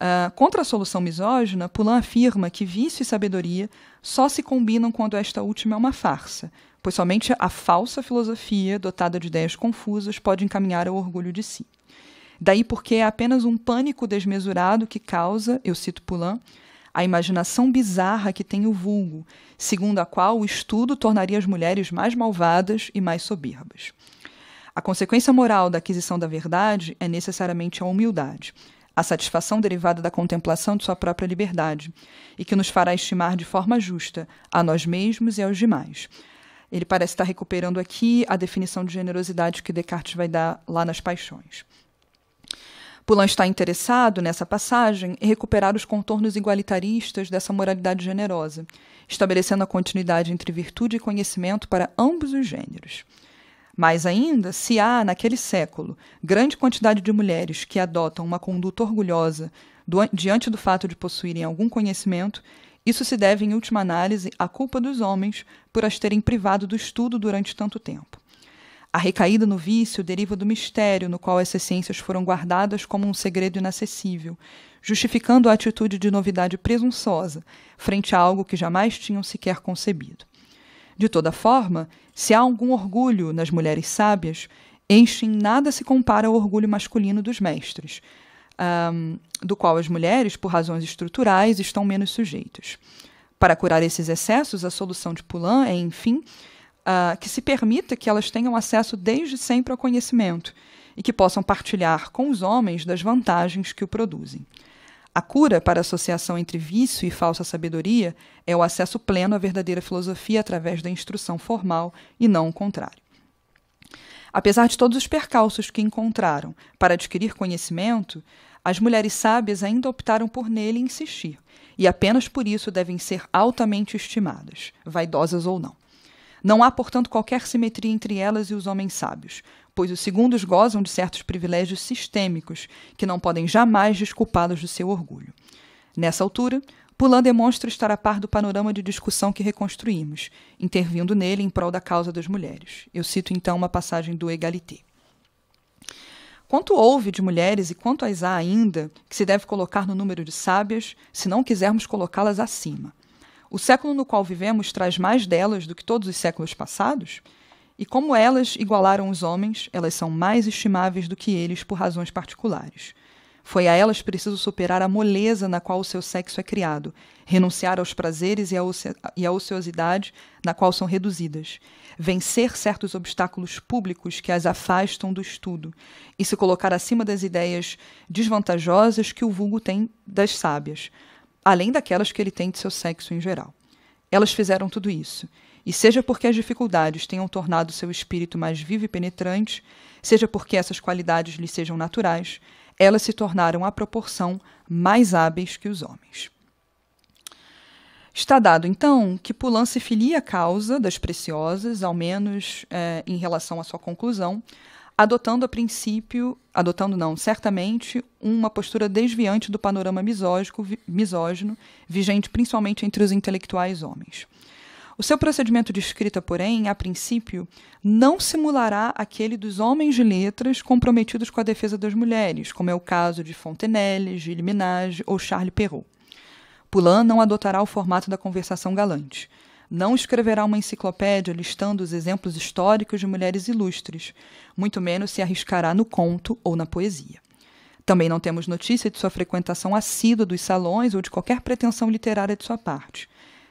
Uh, contra a solução misógina, Poulain afirma que vício e sabedoria só se combinam quando esta última é uma farsa, pois somente a falsa filosofia, dotada de ideias confusas, pode encaminhar ao orgulho de si. Daí porque é apenas um pânico desmesurado que causa, eu cito Poulain, a imaginação bizarra que tem o vulgo, segundo a qual o estudo tornaria as mulheres mais malvadas e mais soberbas. A consequência moral da aquisição da verdade é necessariamente a humildade a satisfação derivada da contemplação de sua própria liberdade, e que nos fará estimar de forma justa a nós mesmos e aos demais. Ele parece estar recuperando aqui a definição de generosidade que Descartes vai dar lá nas Paixões. Poulain está interessado, nessa passagem, em recuperar os contornos igualitaristas dessa moralidade generosa, estabelecendo a continuidade entre virtude e conhecimento para ambos os gêneros. Mas ainda, se há, naquele século, grande quantidade de mulheres que adotam uma conduta orgulhosa do, diante do fato de possuírem algum conhecimento, isso se deve, em última análise, à culpa dos homens por as terem privado do estudo durante tanto tempo. A recaída no vício deriva do mistério no qual essas ciências foram guardadas como um segredo inacessível, justificando a atitude de novidade presunçosa frente a algo que jamais tinham sequer concebido. De toda forma, se há algum orgulho nas mulheres sábias, este em nada se compara ao orgulho masculino dos mestres, um, do qual as mulheres, por razões estruturais, estão menos sujeitas. Para curar esses excessos, a solução de Poulain é, enfim, uh, que se permita que elas tenham acesso desde sempre ao conhecimento e que possam partilhar com os homens das vantagens que o produzem. A cura para a associação entre vício e falsa sabedoria é o acesso pleno à verdadeira filosofia através da instrução formal e não o contrário. Apesar de todos os percalços que encontraram para adquirir conhecimento, as mulheres sábias ainda optaram por nele insistir, e apenas por isso devem ser altamente estimadas, vaidosas ou não. Não há, portanto, qualquer simetria entre elas e os homens sábios pois os segundos gozam de certos privilégios sistêmicos que não podem jamais desculpá-los do seu orgulho. Nessa altura, Poulain demonstra estar a par do panorama de discussão que reconstruímos, intervindo nele em prol da causa das mulheres. Eu cito então uma passagem do Egalité. Quanto houve de mulheres e quanto as há ainda que se deve colocar no número de sábias, se não quisermos colocá-las acima? O século no qual vivemos traz mais delas do que todos os séculos passados? E como elas igualaram os homens, elas são mais estimáveis do que eles por razões particulares. Foi a elas preciso superar a moleza na qual o seu sexo é criado, renunciar aos prazeres e à, ociosidade na qual são reduzidas, vencer certos obstáculos públicos que as afastam do estudo e se colocar acima das ideias desvantajosas que o vulgo tem das sábias, além daquelas que ele tem de seu sexo em geral. Elas fizeram tudo isso e seja porque as dificuldades tenham tornado seu espírito mais vivo e penetrante, seja porque essas qualidades lhe sejam naturais, elas se tornaram à proporção mais hábeis que os homens. Está dado, então, que Poulan se filia a causa das preciosas, ao menos é, em relação à sua conclusão, adotando a princípio, adotando não, certamente, uma postura desviante do panorama misógico, vi, misógino, vigente principalmente entre os intelectuais homens. O seu procedimento de escrita, porém, a princípio, não simulará aquele dos homens de letras comprometidos com a defesa das mulheres, como é o caso de Fontenelle, Gilles Minaj ou Charles Perrault. Poulain não adotará o formato da conversação galante. Não escreverá uma enciclopédia listando os exemplos históricos de mulheres ilustres, muito menos se arriscará no conto ou na poesia. Também não temos notícia de sua frequentação assídua dos salões ou de qualquer pretensão literária de sua parte.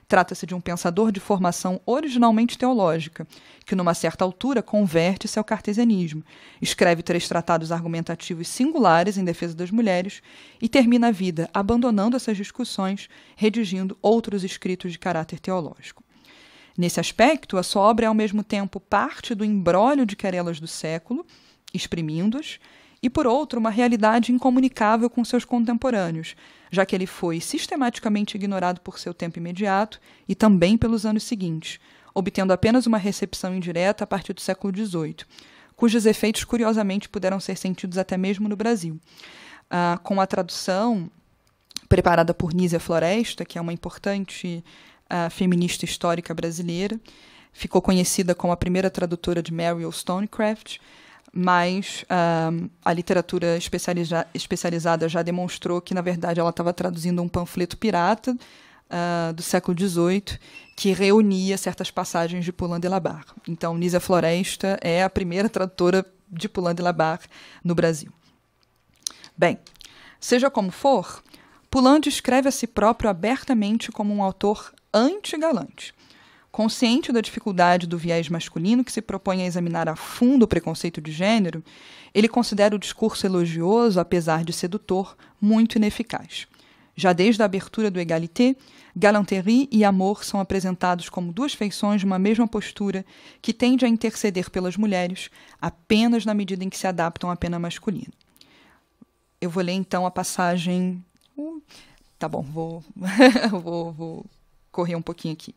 Trata-se de um pensador de formação originalmente teológica, que numa certa altura converte-se ao cartesianismo, escreve três tratados argumentativos singulares em defesa das mulheres e termina a vida abandonando essas discussões, redigindo outros escritos de caráter teológico. Nesse aspecto, a sua obra é ao mesmo tempo parte do embrólio de querelas do século, exprimindo-as, e, por outro, uma realidade incomunicável com seus contemporâneos, já que ele foi sistematicamente ignorado por seu tempo imediato e também pelos anos seguintes, obtendo apenas uma recepção indireta a partir do século XVIII, cujos efeitos, curiosamente, puderam ser sentidos até mesmo no Brasil. Ah, com a tradução preparada por Nízia Floresta, que é uma importante ah, feminista histórica brasileira, ficou conhecida como a primeira tradutora de Mary Wollstonecraft, mas uh, a literatura especializa especializada já demonstrou que, na verdade, ela estava traduzindo um panfleto pirata uh, do século XVIII que reunia certas passagens de Poulain de Labarre. Então, Nisa Floresta é a primeira tradutora de Poulain de Labarre no Brasil. Bem, seja como for, Poulain descreve a si próprio abertamente como um autor antigalante. Consciente da dificuldade do viés masculino que se propõe a examinar a fundo o preconceito de gênero, ele considera o discurso elogioso, apesar de sedutor, muito ineficaz. Já desde a abertura do Egalité, galanterie e amor são apresentados como duas feições de uma mesma postura que tende a interceder pelas mulheres apenas na medida em que se adaptam à pena masculina. Eu vou ler então a passagem. Tá bom, vou, [LAUGHS] vou, vou correr um pouquinho aqui.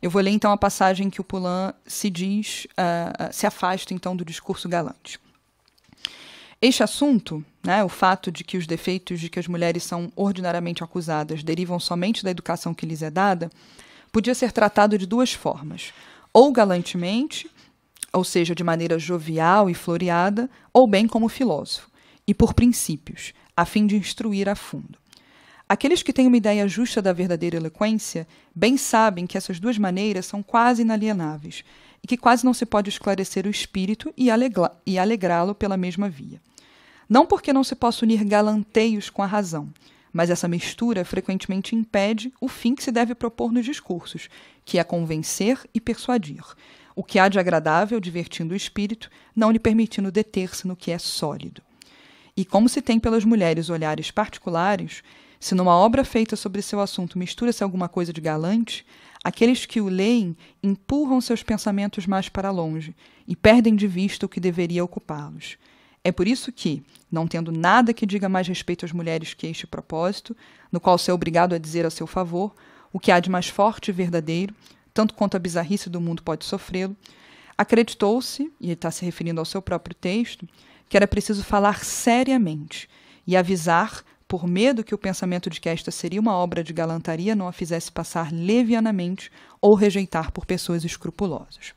Eu vou ler então a passagem que o Poulain se diz, uh, se afasta então do discurso galante. Este assunto, né, o fato de que os defeitos de que as mulheres são ordinariamente acusadas derivam somente da educação que lhes é dada, podia ser tratado de duas formas: ou galantemente, ou seja, de maneira jovial e floreada, ou bem como filósofo, e por princípios, a fim de instruir a fundo. Aqueles que têm uma ideia justa da verdadeira eloquência bem sabem que essas duas maneiras são quase inalienáveis e que quase não se pode esclarecer o espírito e, e alegrá-lo pela mesma via. Não porque não se possa unir galanteios com a razão, mas essa mistura frequentemente impede o fim que se deve propor nos discursos, que é convencer e persuadir, o que há de agradável divertindo o espírito, não lhe permitindo deter-se no que é sólido. E como se tem pelas mulheres olhares particulares, se numa obra feita sobre seu assunto mistura-se alguma coisa de galante, aqueles que o leem empurram seus pensamentos mais para longe e perdem de vista o que deveria ocupá-los. É por isso que, não tendo nada que diga mais respeito às mulheres que este propósito, no qual se é obrigado a dizer a seu favor, o que há de mais forte e verdadeiro, tanto quanto a bizarrice do mundo pode sofrê-lo, acreditou-se, e está se referindo ao seu próprio texto, que era preciso falar seriamente e avisar por medo que o pensamento de que esta seria uma obra de galantaria não a fizesse passar levianamente ou rejeitar por pessoas escrupulosas.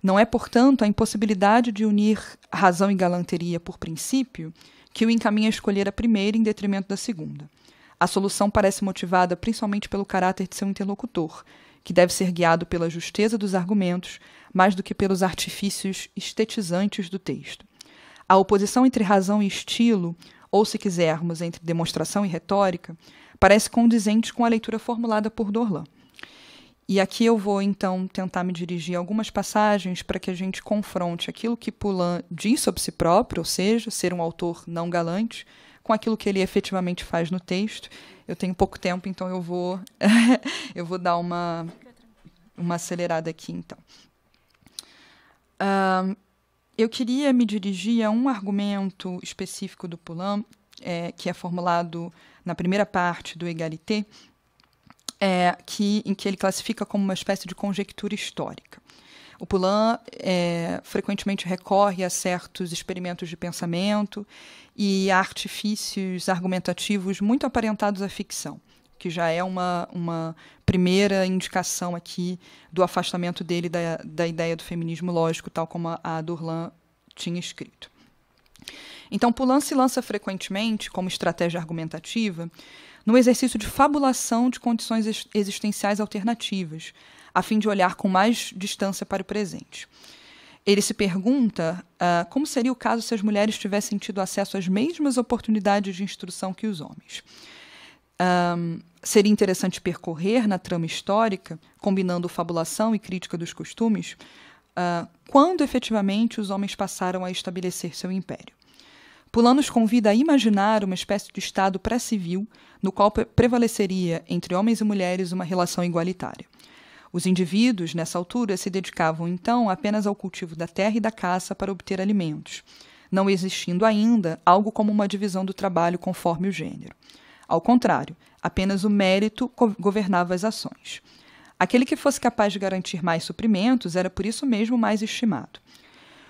Não é, portanto, a impossibilidade de unir razão e galanteria por princípio que o encaminha a escolher a primeira em detrimento da segunda. A solução parece motivada principalmente pelo caráter de seu interlocutor, que deve ser guiado pela justeza dos argumentos mais do que pelos artifícios estetizantes do texto. A oposição entre razão e estilo ou se quisermos, entre demonstração e retórica, parece condizente com a leitura formulada por Dorlan. E aqui eu vou então tentar me dirigir a algumas passagens para que a gente confronte aquilo que Poulain diz sobre si próprio, ou seja, ser um autor não galante, com aquilo que ele efetivamente faz no texto. Eu tenho pouco tempo, então eu vou [LAUGHS] eu vou dar uma uma acelerada aqui, então. Um, eu queria me dirigir a um argumento específico do Poulain, é, que é formulado na primeira parte do Egalité, é, que, em que ele classifica como uma espécie de conjectura histórica. O Poulain é, frequentemente recorre a certos experimentos de pensamento e a artifícios argumentativos muito aparentados à ficção que já é uma, uma primeira indicação aqui do afastamento dele da, da ideia do feminismo lógico, tal como a, Durlan tinha escrito. Então, Poulan se lança frequentemente, como estratégia argumentativa, no exercício de fabulação de condições existenciais alternativas, a fim de olhar com mais distância para o presente. Ele se pergunta uh, como seria o caso se as mulheres tivessem tido acesso às mesmas oportunidades de instrução que os homens. Um, seria interessante percorrer na trama histórica, combinando fabulação e crítica dos costumes, uh, quando efetivamente os homens passaram a estabelecer seu império. Pulan nos convida a imaginar uma espécie de Estado pré-civil no qual prevaleceria entre homens e mulheres uma relação igualitária. Os indivíduos, nessa altura, se dedicavam então apenas ao cultivo da terra e da caça para obter alimentos, não existindo ainda algo como uma divisão do trabalho conforme o gênero. Ao contrário, apenas o mérito governava as ações. Aquele que fosse capaz de garantir mais suprimentos era por isso mesmo mais estimado.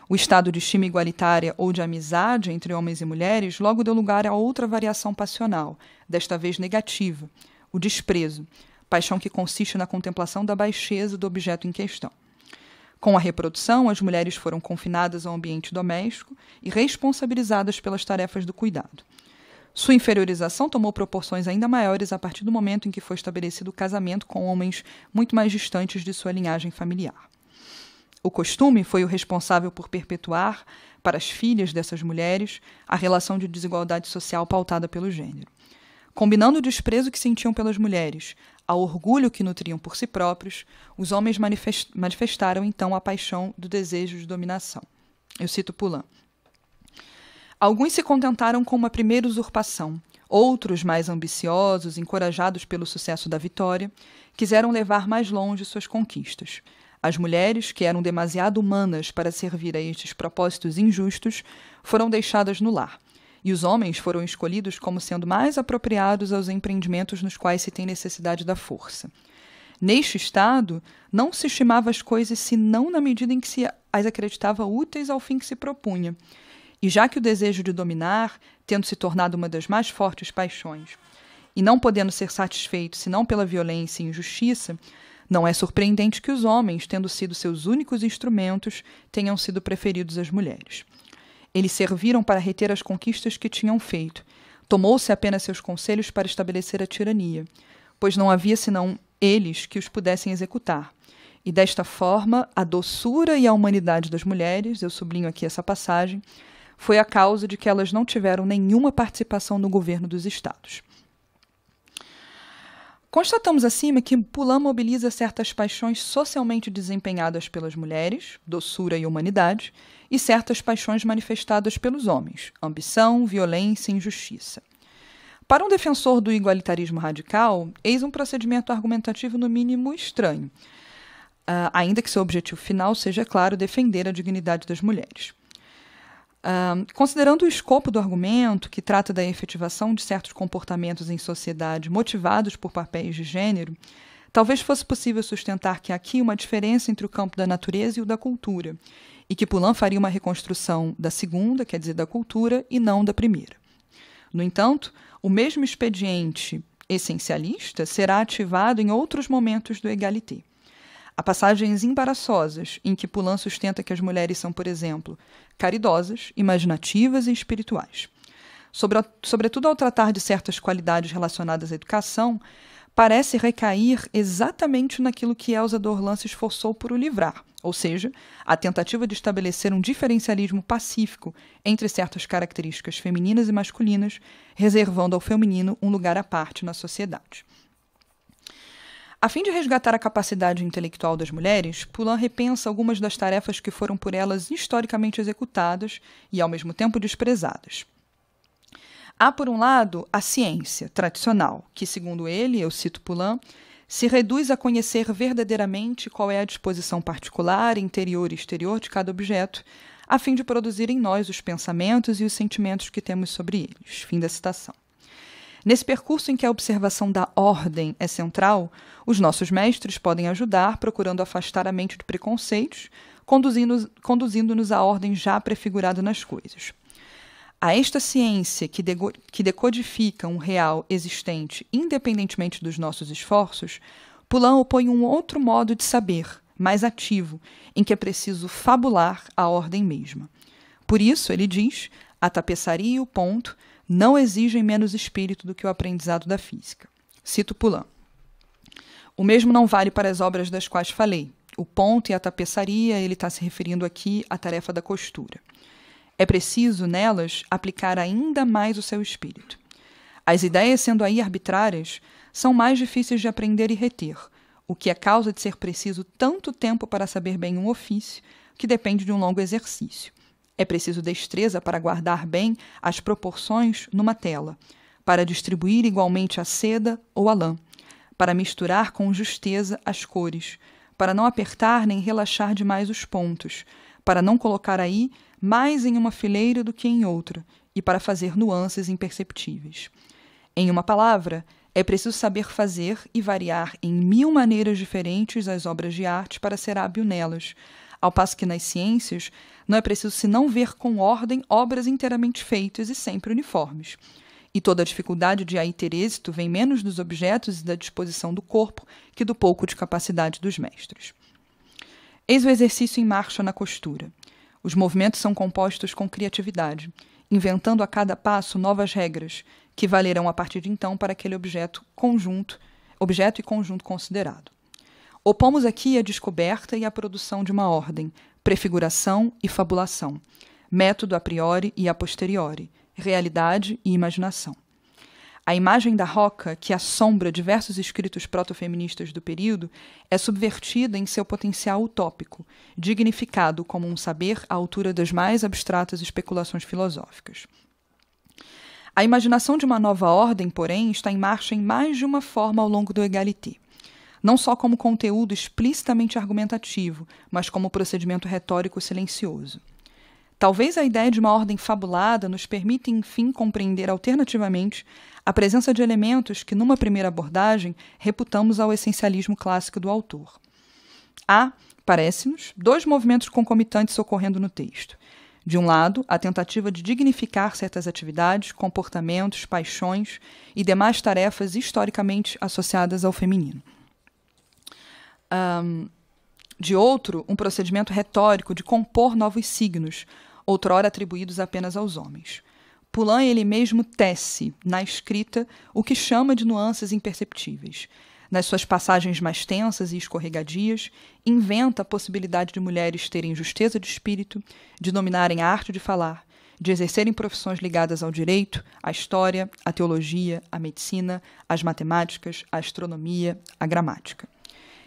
O estado de estima igualitária ou de amizade entre homens e mulheres logo deu lugar a outra variação passional, desta vez negativa, o desprezo, paixão que consiste na contemplação da baixeza do objeto em questão. Com a reprodução, as mulheres foram confinadas ao ambiente doméstico e responsabilizadas pelas tarefas do cuidado. Sua inferiorização tomou proporções ainda maiores a partir do momento em que foi estabelecido o casamento com homens muito mais distantes de sua linhagem familiar. O costume foi o responsável por perpetuar, para as filhas dessas mulheres, a relação de desigualdade social pautada pelo gênero. Combinando o desprezo que sentiam pelas mulheres ao orgulho que nutriam por si próprios, os homens manifestaram então a paixão do desejo de dominação. Eu cito Poulain. Alguns se contentaram com uma primeira usurpação. Outros, mais ambiciosos, encorajados pelo sucesso da vitória, quiseram levar mais longe suas conquistas. As mulheres, que eram demasiado humanas para servir a estes propósitos injustos, foram deixadas no lar, e os homens foram escolhidos como sendo mais apropriados aos empreendimentos nos quais se tem necessidade da força. Neste estado, não se estimava as coisas senão na medida em que se as acreditava úteis ao fim que se propunha. E já que o desejo de dominar, tendo se tornado uma das mais fortes paixões, e não podendo ser satisfeito senão pela violência e injustiça, não é surpreendente que os homens, tendo sido seus únicos instrumentos, tenham sido preferidos às mulheres. Eles serviram para reter as conquistas que tinham feito. Tomou-se apenas seus conselhos para estabelecer a tirania, pois não havia senão eles que os pudessem executar. E desta forma, a doçura e a humanidade das mulheres, eu sublinho aqui essa passagem, foi a causa de que elas não tiveram nenhuma participação no governo dos estados. Constatamos acima que Poulain mobiliza certas paixões socialmente desempenhadas pelas mulheres, doçura e humanidade, e certas paixões manifestadas pelos homens, ambição, violência e injustiça. Para um defensor do igualitarismo radical, eis um procedimento argumentativo no mínimo estranho, ah, ainda que seu objetivo final seja, claro, defender a dignidade das mulheres. Uh, considerando o escopo do argumento, que trata da efetivação de certos comportamentos em sociedade motivados por papéis de gênero, talvez fosse possível sustentar que há aqui uma diferença entre o campo da natureza e o da cultura, e que Poulain faria uma reconstrução da segunda, quer dizer, da cultura, e não da primeira. No entanto, o mesmo expediente essencialista será ativado em outros momentos do egalité. Há passagens embaraçosas em que Poulain sustenta que as mulheres são, por exemplo, caridosas, imaginativas e espirituais. sobretudo ao tratar de certas qualidades relacionadas à educação, parece recair exatamente naquilo que Elsa Dorlan se esforçou por o livrar, ou seja, a tentativa de estabelecer um diferencialismo pacífico entre certas características femininas e masculinas, reservando ao feminino um lugar à parte na sociedade. A fim de resgatar a capacidade intelectual das mulheres, Poulain repensa algumas das tarefas que foram por elas historicamente executadas e, ao mesmo tempo, desprezadas. Há, por um lado, a ciência tradicional, que, segundo ele, eu cito Poulain, se reduz a conhecer verdadeiramente qual é a disposição particular, interior e exterior de cada objeto, a fim de produzir em nós os pensamentos e os sentimentos que temos sobre eles. Fim da citação. Nesse percurso em que a observação da ordem é central, os nossos mestres podem ajudar procurando afastar a mente de preconceitos, conduzindo-nos conduzindo à ordem já prefigurada nas coisas. A esta ciência que, que decodifica um real existente independentemente dos nossos esforços, Poulain opõe um outro modo de saber, mais ativo, em que é preciso fabular a ordem mesma. Por isso, ele diz, a tapeçaria e o ponto não exigem menos espírito do que o aprendizado da física. Cito Poulain. O mesmo não vale para as obras das quais falei. O ponto e a tapeçaria, ele está se referindo aqui à tarefa da costura. É preciso, nelas, aplicar ainda mais o seu espírito. As ideias, sendo aí arbitrárias, são mais difíceis de aprender e reter, o que é causa de ser preciso tanto tempo para saber bem um ofício, que depende de um longo exercício. É preciso destreza para guardar bem as proporções numa tela, para distribuir igualmente a seda ou a lã, para misturar com justeza as cores, para não apertar nem relaxar demais os pontos, para não colocar aí mais em uma fileira do que em outra e para fazer nuances imperceptíveis. Em uma palavra, é preciso saber fazer e variar em mil maneiras diferentes as obras de arte para ser hábil nelas, ao passo que nas ciências, não é preciso se não ver com ordem obras inteiramente feitas e sempre uniformes. E toda a dificuldade de aí ter êxito vem menos dos objetos e da disposição do corpo que do pouco de capacidade dos mestres. Eis o exercício em marcha na costura. Os movimentos são compostos com criatividade, inventando a cada passo novas regras, que valerão a partir de então para aquele objeto conjunto, objeto e conjunto considerado. Opomos aqui a descoberta e a produção de uma ordem, prefiguração e fabulação, método a priori e a posteriori, realidade e imaginação. A imagem da roca, que assombra diversos escritos protofeministas do período, é subvertida em seu potencial utópico, dignificado como um saber à altura das mais abstratas especulações filosóficas. A imaginação de uma nova ordem, porém, está em marcha em mais de uma forma ao longo do Egalité não só como conteúdo explicitamente argumentativo, mas como procedimento retórico silencioso. Talvez a ideia de uma ordem fabulada nos permita, enfim, compreender alternativamente a presença de elementos que, numa primeira abordagem, reputamos ao essencialismo clássico do autor. Há, parece-nos, dois movimentos concomitantes ocorrendo no texto. De um lado, a tentativa de dignificar certas atividades, comportamentos, paixões e demais tarefas historicamente associadas ao feminino um, de outro, um procedimento retórico de compor novos signos, outrora atribuídos apenas aos homens. Poulain ele mesmo tece, na escrita, o que chama de nuances imperceptíveis. Nas suas passagens mais tensas e escorregadias, inventa a possibilidade de mulheres terem justeza de espírito, de dominarem a arte de falar, de exercerem profissões ligadas ao direito, à história, à teologia, à medicina, às matemáticas, à astronomia, à gramática.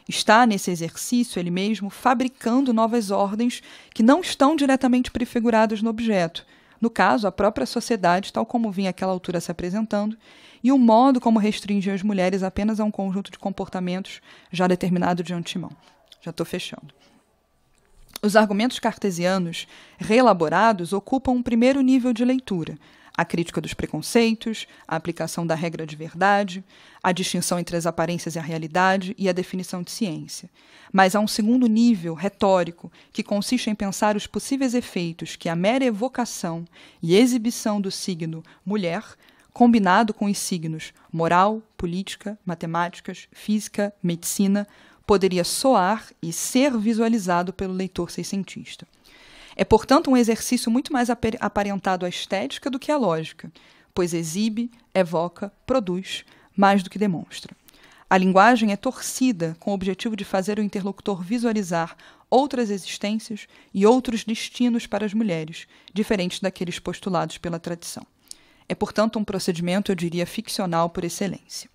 Está nesse exercício ele mesmo fabricando novas ordens que não estão diretamente prefiguradas no objeto, no caso, a própria sociedade, tal como vinha aquela altura se apresentando, e o modo como restringia as mulheres apenas a um conjunto de comportamentos já determinado de antemão. Já estou fechando. Os argumentos cartesianos reelaborados ocupam um primeiro nível de leitura, a crítica dos preconceitos, a aplicação da regra de verdade, a distinção entre as aparências e a realidade e a definição de ciência. Mas há um segundo nível retórico que consiste em pensar os possíveis efeitos que a mera evocação e exibição do signo mulher, combinado com os signos moral, política, matemáticas, física, medicina, poderia soar e ser visualizado pelo leitor seiscentista. É, portanto, um exercício muito mais aparentado à estética do que à lógica, pois exibe, evoca, produz, mais do que demonstra. A linguagem é torcida com o objetivo de fazer o interlocutor visualizar outras existências e outros destinos para as mulheres, diferentes daqueles postulados pela tradição. É, portanto, um procedimento, eu diria, ficcional por excelência.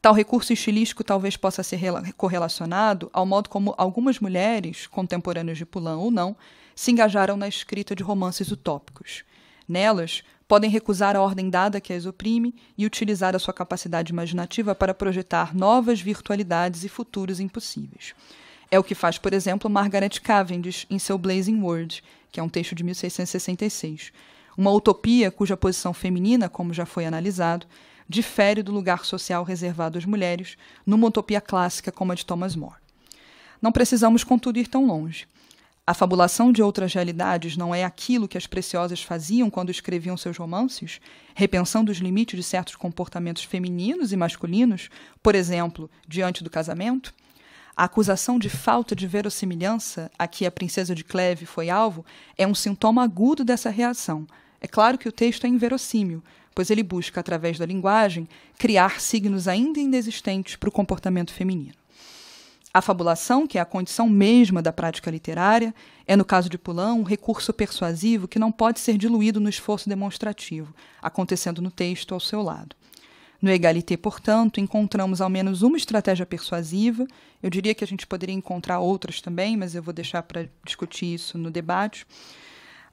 Tal recurso estilístico talvez possa ser correlacionado ao modo como algumas mulheres, contemporâneas de Poulain ou não, se engajaram na escrita de romances utópicos. Nelas, podem recusar a ordem dada que as oprime e utilizar a sua capacidade imaginativa para projetar novas virtualidades e futuros impossíveis. É o que faz, por exemplo, Margaret Cavendish em seu Blazing World, que é um texto de 1666. Uma utopia cuja posição feminina, como já foi analisado, difere do lugar social reservado às mulheres, numa utopia clássica como a de Thomas More. Não precisamos, contudo, ir tão longe. A fabulação de outras realidades não é aquilo que as preciosas faziam quando escreviam seus romances, repensando os limites de certos comportamentos femininos e masculinos, por exemplo, diante do casamento? A acusação de falta de verossimilhança a que a princesa de Cleve foi alvo é um sintoma agudo dessa reação. É claro que o texto é inverossímil, pois ele busca, através da linguagem, criar signos ainda inexistentes para o comportamento feminino. A fabulação, que é a condição mesma da prática literária, é, no caso de Pulão, um recurso persuasivo que não pode ser diluído no esforço demonstrativo, acontecendo no texto ao seu lado. No Egalité, portanto, encontramos ao menos uma estratégia persuasiva. Eu diria que a gente poderia encontrar outras também, mas eu vou deixar para discutir isso no debate.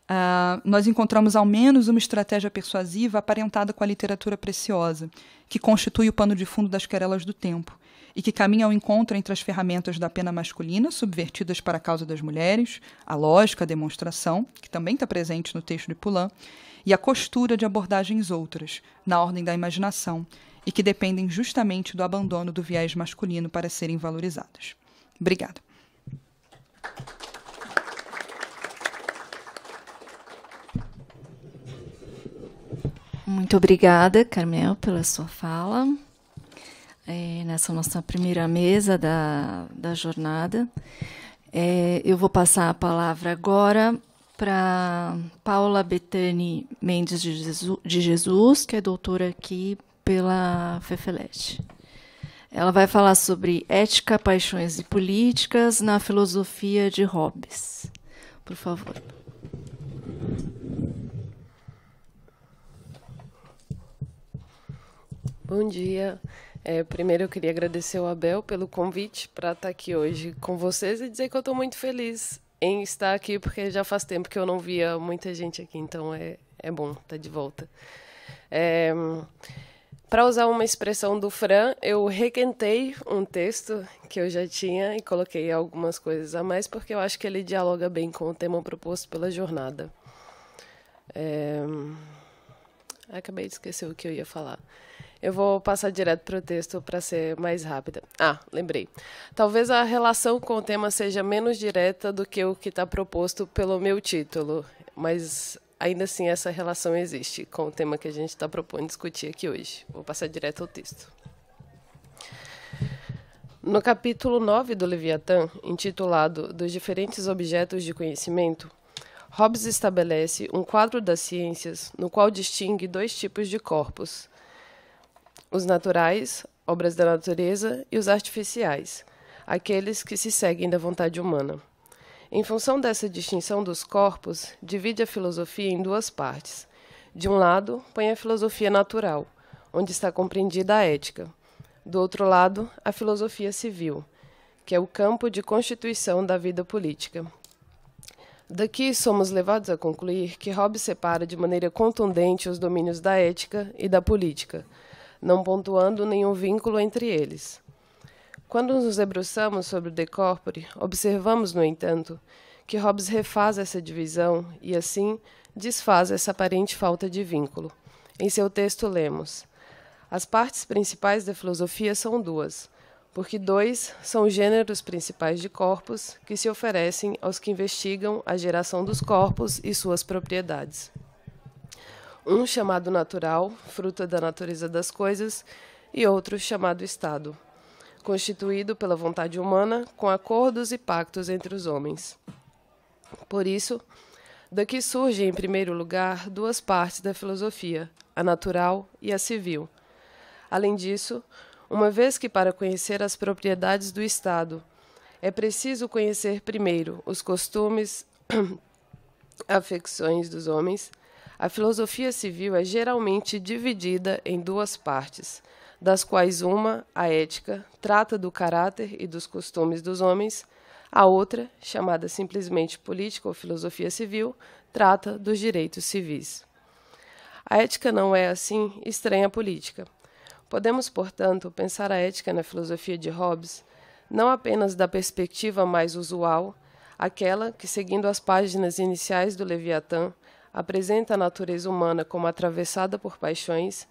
Uh, nós encontramos ao menos uma estratégia persuasiva aparentada com a literatura preciosa, que constitui o pano de fundo das querelas do tempo e que caminha ao encontro entre as ferramentas da pena masculina, subvertidas para a causa das mulheres, a lógica, a demonstração, que também está presente no texto de Poulain, e a costura de abordagens outras, na ordem da imaginação, e que dependem justamente do abandono do viés masculino para serem valorizadas. Obrigada. Muito obrigada, Carmel, pela sua fala. É, nessa nossa primeira mesa da, da jornada. É, eu vou passar a palavra agora para Paula Betani Mendes de Jesus, de Jesus, que é doutora aqui pela Fefelete. Ela vai falar sobre ética, paixões e políticas na filosofia de Hobbes. Por favor. Bom dia. É, primeiro eu queria agradecer ao Abel pelo convite para estar tá aqui hoje com vocês e dizer que eu estou muito feliz em estar aqui porque já faz tempo que eu não via muita gente aqui, então é, é bom estar tá de volta. É, para usar uma expressão do Fran, eu requentei um texto que eu já tinha e coloquei algumas coisas a mais porque eu acho que ele dialoga bem com o tema proposto pela jornada. É... Acabei de esquecer o que eu ia falar. Eu vou passar direto para o texto para ser mais rápida. Ah, lembrei. Talvez a relação com o tema seja menos direta do que o que está proposto pelo meu título, mas ainda assim essa relação existe com o tema que a gente está propondo discutir aqui hoje. Vou passar direto ao texto. No capítulo 9 do Leviatã, intitulado Dos diferentes objetos de conhecimento, Hobbes estabelece um quadro das ciências no qual distingue dois tipos de corpos os naturais, obras da natureza, e os artificiais, aqueles que se seguem da vontade humana. Em função dessa distinção dos corpos, divide a filosofia em duas partes. De um lado, põe a filosofia natural, onde está compreendida a ética. Do outro lado, a filosofia civil, que é o campo de constituição da vida política. Daqui somos levados a concluir que Hobbes separa de maneira contundente os domínios da ética e da política não pontuando nenhum vínculo entre eles. Quando nos debruçamos sobre o De Corpore, observamos, no entanto, que Hobbes refaz essa divisão e, assim, desfaz essa aparente falta de vínculo. Em seu texto, lemos: As partes principais da filosofia são duas, porque dois são gêneros principais de corpos que se oferecem aos que investigam a geração dos corpos e suas propriedades um chamado natural, fruto da natureza das coisas, e outro chamado Estado, constituído pela vontade humana com acordos e pactos entre os homens. Por isso, daqui surgem, em primeiro lugar, duas partes da filosofia, a natural e a civil. Além disso, uma vez que para conhecer as propriedades do Estado é preciso conhecer primeiro os costumes, [CLEARS THROAT] afecções dos homens, a filosofia civil é geralmente dividida em duas partes, das quais uma, a ética, trata do caráter e dos costumes dos homens, a outra, chamada simplesmente política ou filosofia civil, trata dos direitos civis. A ética não é, assim, estranha à política. Podemos, portanto, pensar a ética na filosofia de Hobbes não apenas da perspectiva mais usual, aquela que, seguindo as páginas iniciais do Leviatã, apresenta a natureza humana como atravessada por paixões,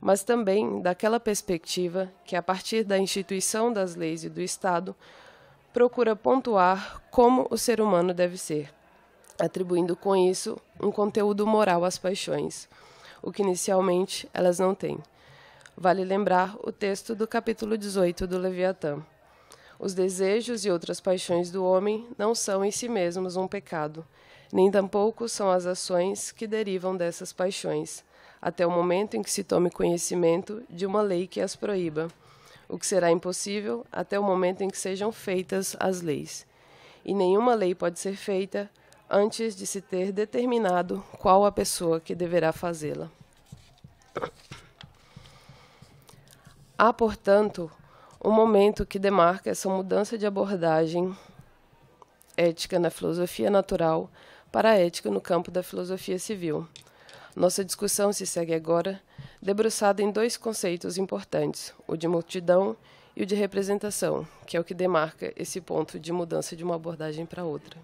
mas também daquela perspectiva que, a partir da instituição das leis e do Estado, procura pontuar como o ser humano deve ser, atribuindo com isso um conteúdo moral às paixões, o que inicialmente elas não têm. Vale lembrar o texto do capítulo 18 do Leviatã. Os desejos e outras paixões do homem não são em si mesmos um pecado, nem tampouco são as ações que derivam dessas paixões, até o momento em que se tome conhecimento de uma lei que as proíba, o que será impossível até o momento em que sejam feitas as leis. E nenhuma lei pode ser feita antes de se ter determinado qual a pessoa que deverá fazê-la. Há, portanto, um momento que demarca essa mudança de abordagem ética na filosofia natural para a ética no campo da filosofia civil. Nossa discussão se segue agora debruçada em dois conceitos importantes, o de multidão e o de representação, que é o que demarca esse ponto de mudança de uma abordagem para outra.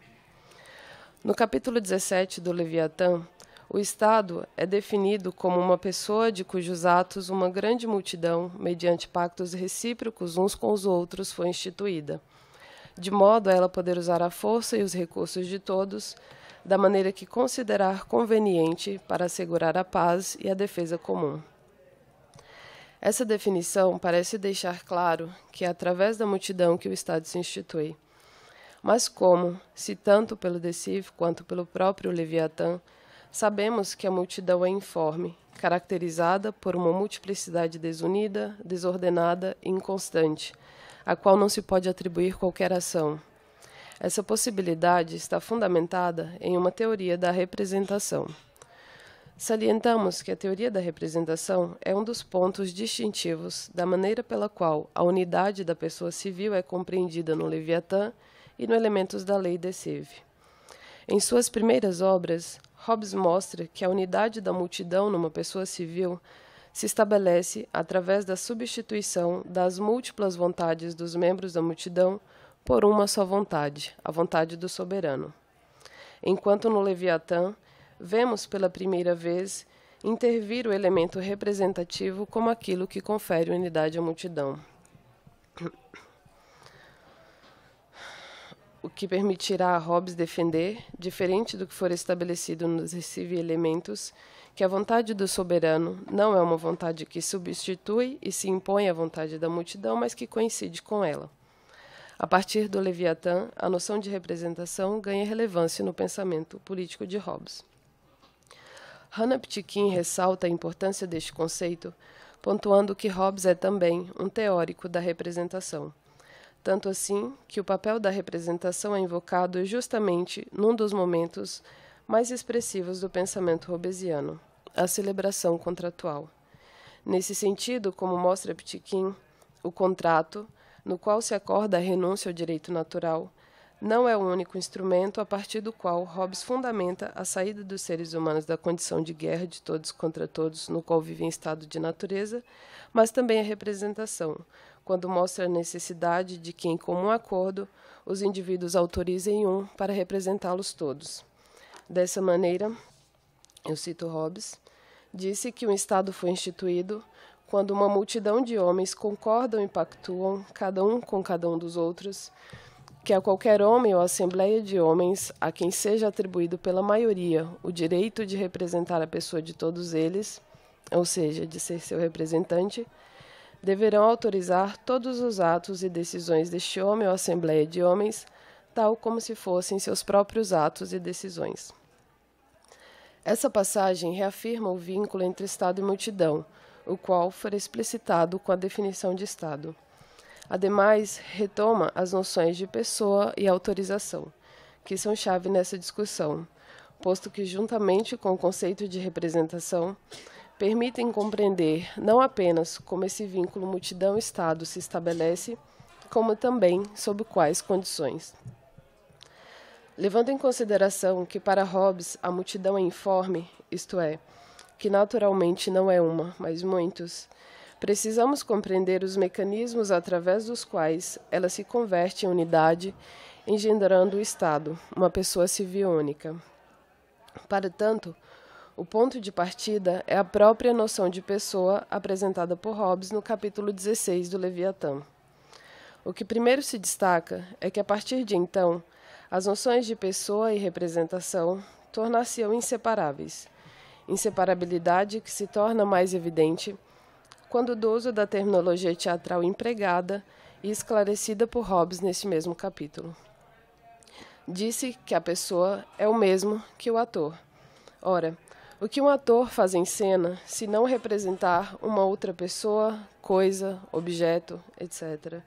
No capítulo 17 do Leviatã, o Estado é definido como uma pessoa de cujos atos uma grande multidão, mediante pactos recíprocos uns com os outros, foi instituída, de modo a ela poder usar a força e os recursos de todos da maneira que considerar conveniente para assegurar a paz e a defesa comum. Essa definição parece deixar claro que é através da multidão que o Estado se institui. Mas como, se tanto pelo Decif quanto pelo próprio Leviatã, sabemos que a multidão é informe, caracterizada por uma multiplicidade desunida, desordenada e inconstante, a qual não se pode atribuir qualquer ação. Essa possibilidade está fundamentada em uma teoria da representação. Salientamos que a teoria da representação é um dos pontos distintivos da maneira pela qual a unidade da pessoa civil é compreendida no Leviatã e no Elementos da Lei de Seve. Em suas primeiras obras, Hobbes mostra que a unidade da multidão numa pessoa civil se estabelece através da substituição das múltiplas vontades dos membros da multidão por uma só vontade, a vontade do soberano. Enquanto no Leviatã, vemos pela primeira vez intervir o elemento representativo como aquilo que confere unidade à multidão. O que permitirá a Hobbes defender, diferente do que for estabelecido nos Recife Elementos, que a vontade do soberano não é uma vontade que substitui e se impõe à vontade da multidão, mas que coincide com ela. A partir do Leviatã, a noção de representação ganha relevância no pensamento político de Hobbes. Hannah Ptikin ressalta a importância deste conceito, pontuando que Hobbes é também um teórico da representação. Tanto assim que o papel da representação é invocado justamente num dos momentos mais expressivos do pensamento hobbesiano, a celebração contratual. Nesse sentido, como mostra Ptikin, o contrato, no qual se acorda a renúncia ao direito natural, não é o único instrumento a partir do qual Hobbes fundamenta a saída dos seres humanos da condição de guerra de todos contra todos, no qual vivem em estado de natureza, mas também a representação, quando mostra a necessidade de que, em comum acordo, os indivíduos autorizem um para representá-los todos. Dessa maneira, eu cito Hobbes, disse que o Estado foi instituído quando uma multidão de homens concordam e pactuam, cada um com cada um dos outros, que a qualquer homem ou assembleia de homens, a quem seja atribuído pela maioria o direito de representar a pessoa de todos eles, ou seja, de ser seu representante, deverão autorizar todos os atos e decisões deste homem ou assembleia de homens, tal como se fossem seus próprios atos e decisões. Essa passagem reafirma o vínculo entre Estado e multidão, o qual for explicitado com a definição de Estado. Ademais, retoma as noções de pessoa e autorização, que são chave nessa discussão, posto que, juntamente com o conceito de representação, permitem compreender não apenas como esse vínculo multidão-Estado se estabelece, como também sob quais condições. Levando em consideração que, para Hobbes, a multidão é informe, isto é, que naturalmente não é uma, mas muitos, precisamos compreender os mecanismos através dos quais ela se converte em unidade, engendrando o Estado, uma pessoa civil única. Para tanto, o ponto de partida é a própria noção de pessoa apresentada por Hobbes no capítulo 16 do Leviatã. O que primeiro se destaca é que, a partir de então, as noções de pessoa e representação tornar-se-ão inseparáveis inseparabilidade que se torna mais evidente quando do uso da terminologia teatral empregada e esclarecida por Hobbes neste mesmo capítulo. Disse que a pessoa é o mesmo que o ator. Ora, o que um ator faz em cena se não representar uma outra pessoa, coisa, objeto, etc.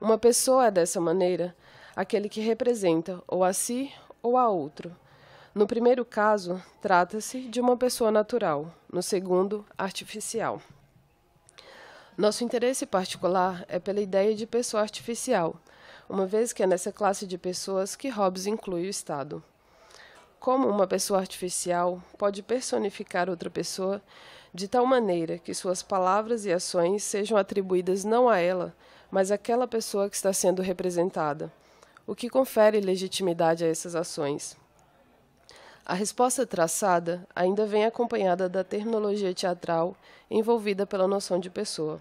Uma pessoa é dessa maneira aquele que representa ou a si ou a outro, no primeiro caso, trata-se de uma pessoa natural, no segundo, artificial. Nosso interesse particular é pela ideia de pessoa artificial, uma vez que é nessa classe de pessoas que Hobbes inclui o Estado. Como uma pessoa artificial pode personificar outra pessoa de tal maneira que suas palavras e ações sejam atribuídas não a ela, mas àquela pessoa que está sendo representada, o que confere legitimidade a essas ações. A resposta traçada ainda vem acompanhada da terminologia teatral envolvida pela noção de pessoa,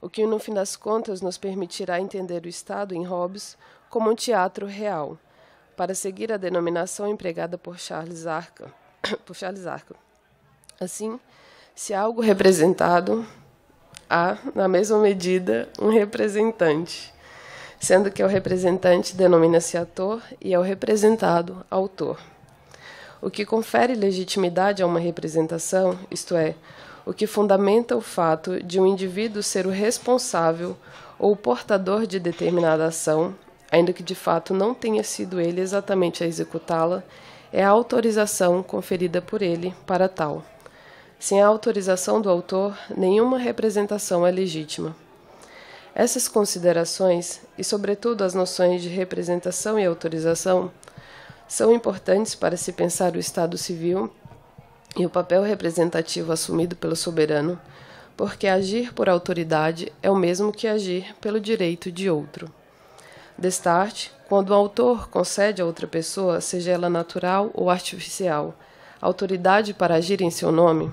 o que, no fim das contas, nos permitirá entender o Estado em Hobbes como um teatro real, para seguir a denominação empregada por Charles Arca. [COUGHS] por Charles Arca. Assim, se há algo representado, há, na mesma medida, um representante, sendo que é o representante denomina-se ator e é o representado autor. O que confere legitimidade a uma representação, isto é, o que fundamenta o fato de um indivíduo ser o responsável ou o portador de determinada ação, ainda que de fato não tenha sido ele exatamente a executá-la, é a autorização conferida por ele para tal. Sem a autorização do autor, nenhuma representação é legítima. Essas considerações, e sobretudo as noções de representação e autorização, são importantes para se pensar o Estado civil e o papel representativo assumido pelo soberano, porque agir por autoridade é o mesmo que agir pelo direito de outro. Destarte, quando o autor concede a outra pessoa, seja ela natural ou artificial, autoridade para agir em seu nome,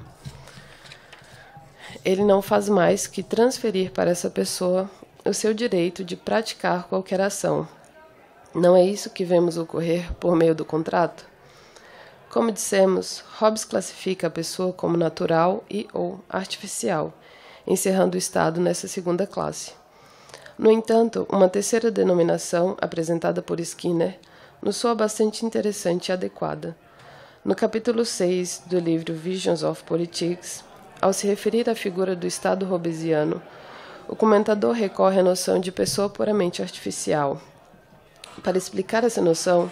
ele não faz mais que transferir para essa pessoa o seu direito de praticar qualquer ação, não é isso que vemos ocorrer por meio do contrato? Como dissemos, Hobbes classifica a pessoa como natural e ou artificial, encerrando o Estado nessa segunda classe. No entanto, uma terceira denominação, apresentada por Skinner, nos soa bastante interessante e adequada. No capítulo 6 do livro Visions of Politics, ao se referir à figura do Estado hobbesiano, o comentador recorre à noção de pessoa puramente artificial, para explicar essa noção,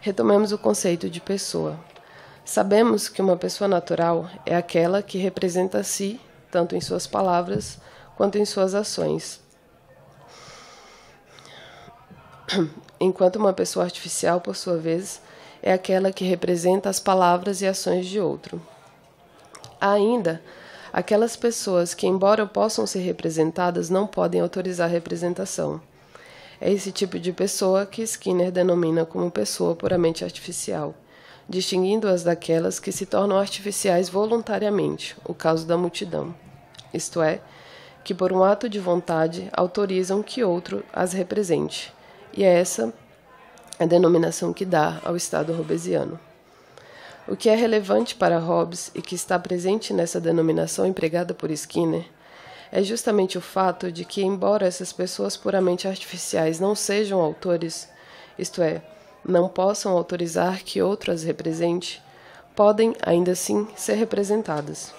retomemos o conceito de pessoa. Sabemos que uma pessoa natural é aquela que representa a si, tanto em suas palavras quanto em suas ações. [CLEARS THROAT] Enquanto uma pessoa artificial, por sua vez, é aquela que representa as palavras e ações de outro. Há ainda aquelas pessoas que, embora possam ser representadas, não podem autorizar representação. É esse tipo de pessoa que Skinner denomina como pessoa puramente artificial, distinguindo-as daquelas que se tornam artificiais voluntariamente, o caso da multidão, isto é, que por um ato de vontade autorizam que outro as represente, e é essa a denominação que dá ao Estado hobbesiano. O que é relevante para Hobbes e que está presente nessa denominação empregada por Skinner é justamente o fato de que, embora essas pessoas puramente artificiais não sejam autores, isto é, não possam autorizar que outro as represente, podem, ainda assim, ser representadas.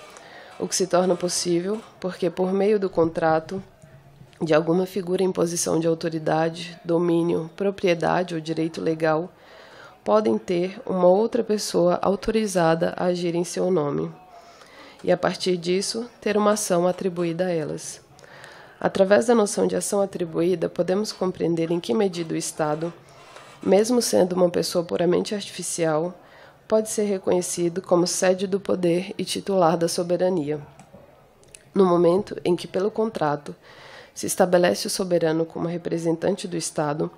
O que se torna possível porque, por meio do contrato, de alguma figura em posição de autoridade, domínio, propriedade ou direito legal, podem ter uma outra pessoa autorizada a agir em seu nome e, a partir disso, ter uma ação atribuída a elas. Através da noção de ação atribuída, podemos compreender em que medida o Estado, mesmo sendo uma pessoa puramente artificial, pode ser reconhecido como sede do poder e titular da soberania. No momento em que, pelo contrato, se estabelece o soberano como representante do Estado,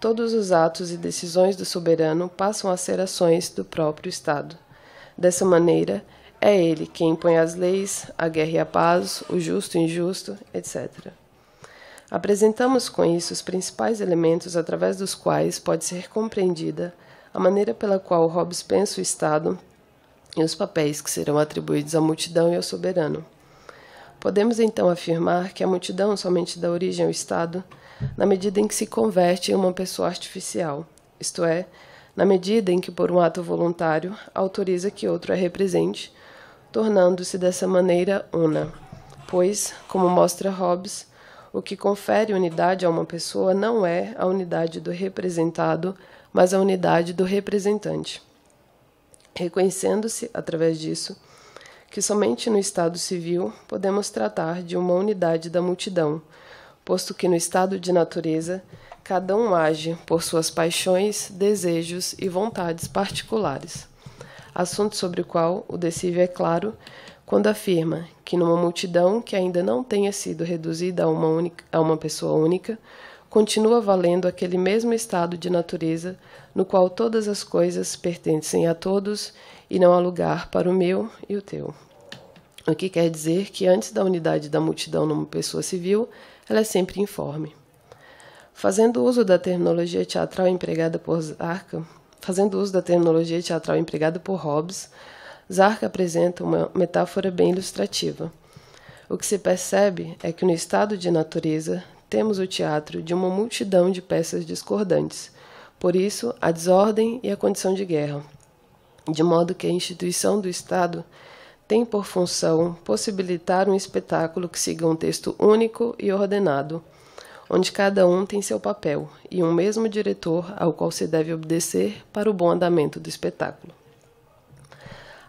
todos os atos e decisões do soberano passam a ser ações do próprio Estado. Dessa maneira, é ele quem impõe as leis, a guerra e a paz, o justo e o injusto, etc. Apresentamos com isso os principais elementos através dos quais pode ser compreendida a maneira pela qual Hobbes pensa o Estado e os papéis que serão atribuídos à multidão e ao soberano. Podemos então afirmar que a multidão somente dá origem ao Estado na medida em que se converte em uma pessoa artificial, isto é, na medida em que, por um ato voluntário, autoriza que outro a represente tornando-se dessa maneira una. Pois, como mostra Hobbes, o que confere unidade a uma pessoa não é a unidade do representado, mas a unidade do representante. Reconhecendo-se, através disso, que somente no Estado civil podemos tratar de uma unidade da multidão, posto que no estado de natureza cada um age por suas paixões, desejos e vontades particulares assunto sobre o qual o Decívio é claro quando afirma que numa multidão que ainda não tenha sido reduzida a uma, única, a uma pessoa única, continua valendo aquele mesmo estado de natureza no qual todas as coisas pertencem a todos e não há lugar para o meu e o teu. O que quer dizer que antes da unidade da multidão numa pessoa civil, ela é sempre informe. Fazendo uso da terminologia teatral empregada por Zarca, Fazendo uso da terminologia teatral empregada por Hobbes, Zark apresenta uma metáfora bem ilustrativa. O que se percebe é que no estado de natureza temos o teatro de uma multidão de peças discordantes. Por isso, a desordem e a condição de guerra. De modo que a instituição do Estado tem por função possibilitar um espetáculo que siga um texto único e ordenado onde cada um tem seu papel e um mesmo diretor ao qual se deve obedecer para o bom andamento do espetáculo.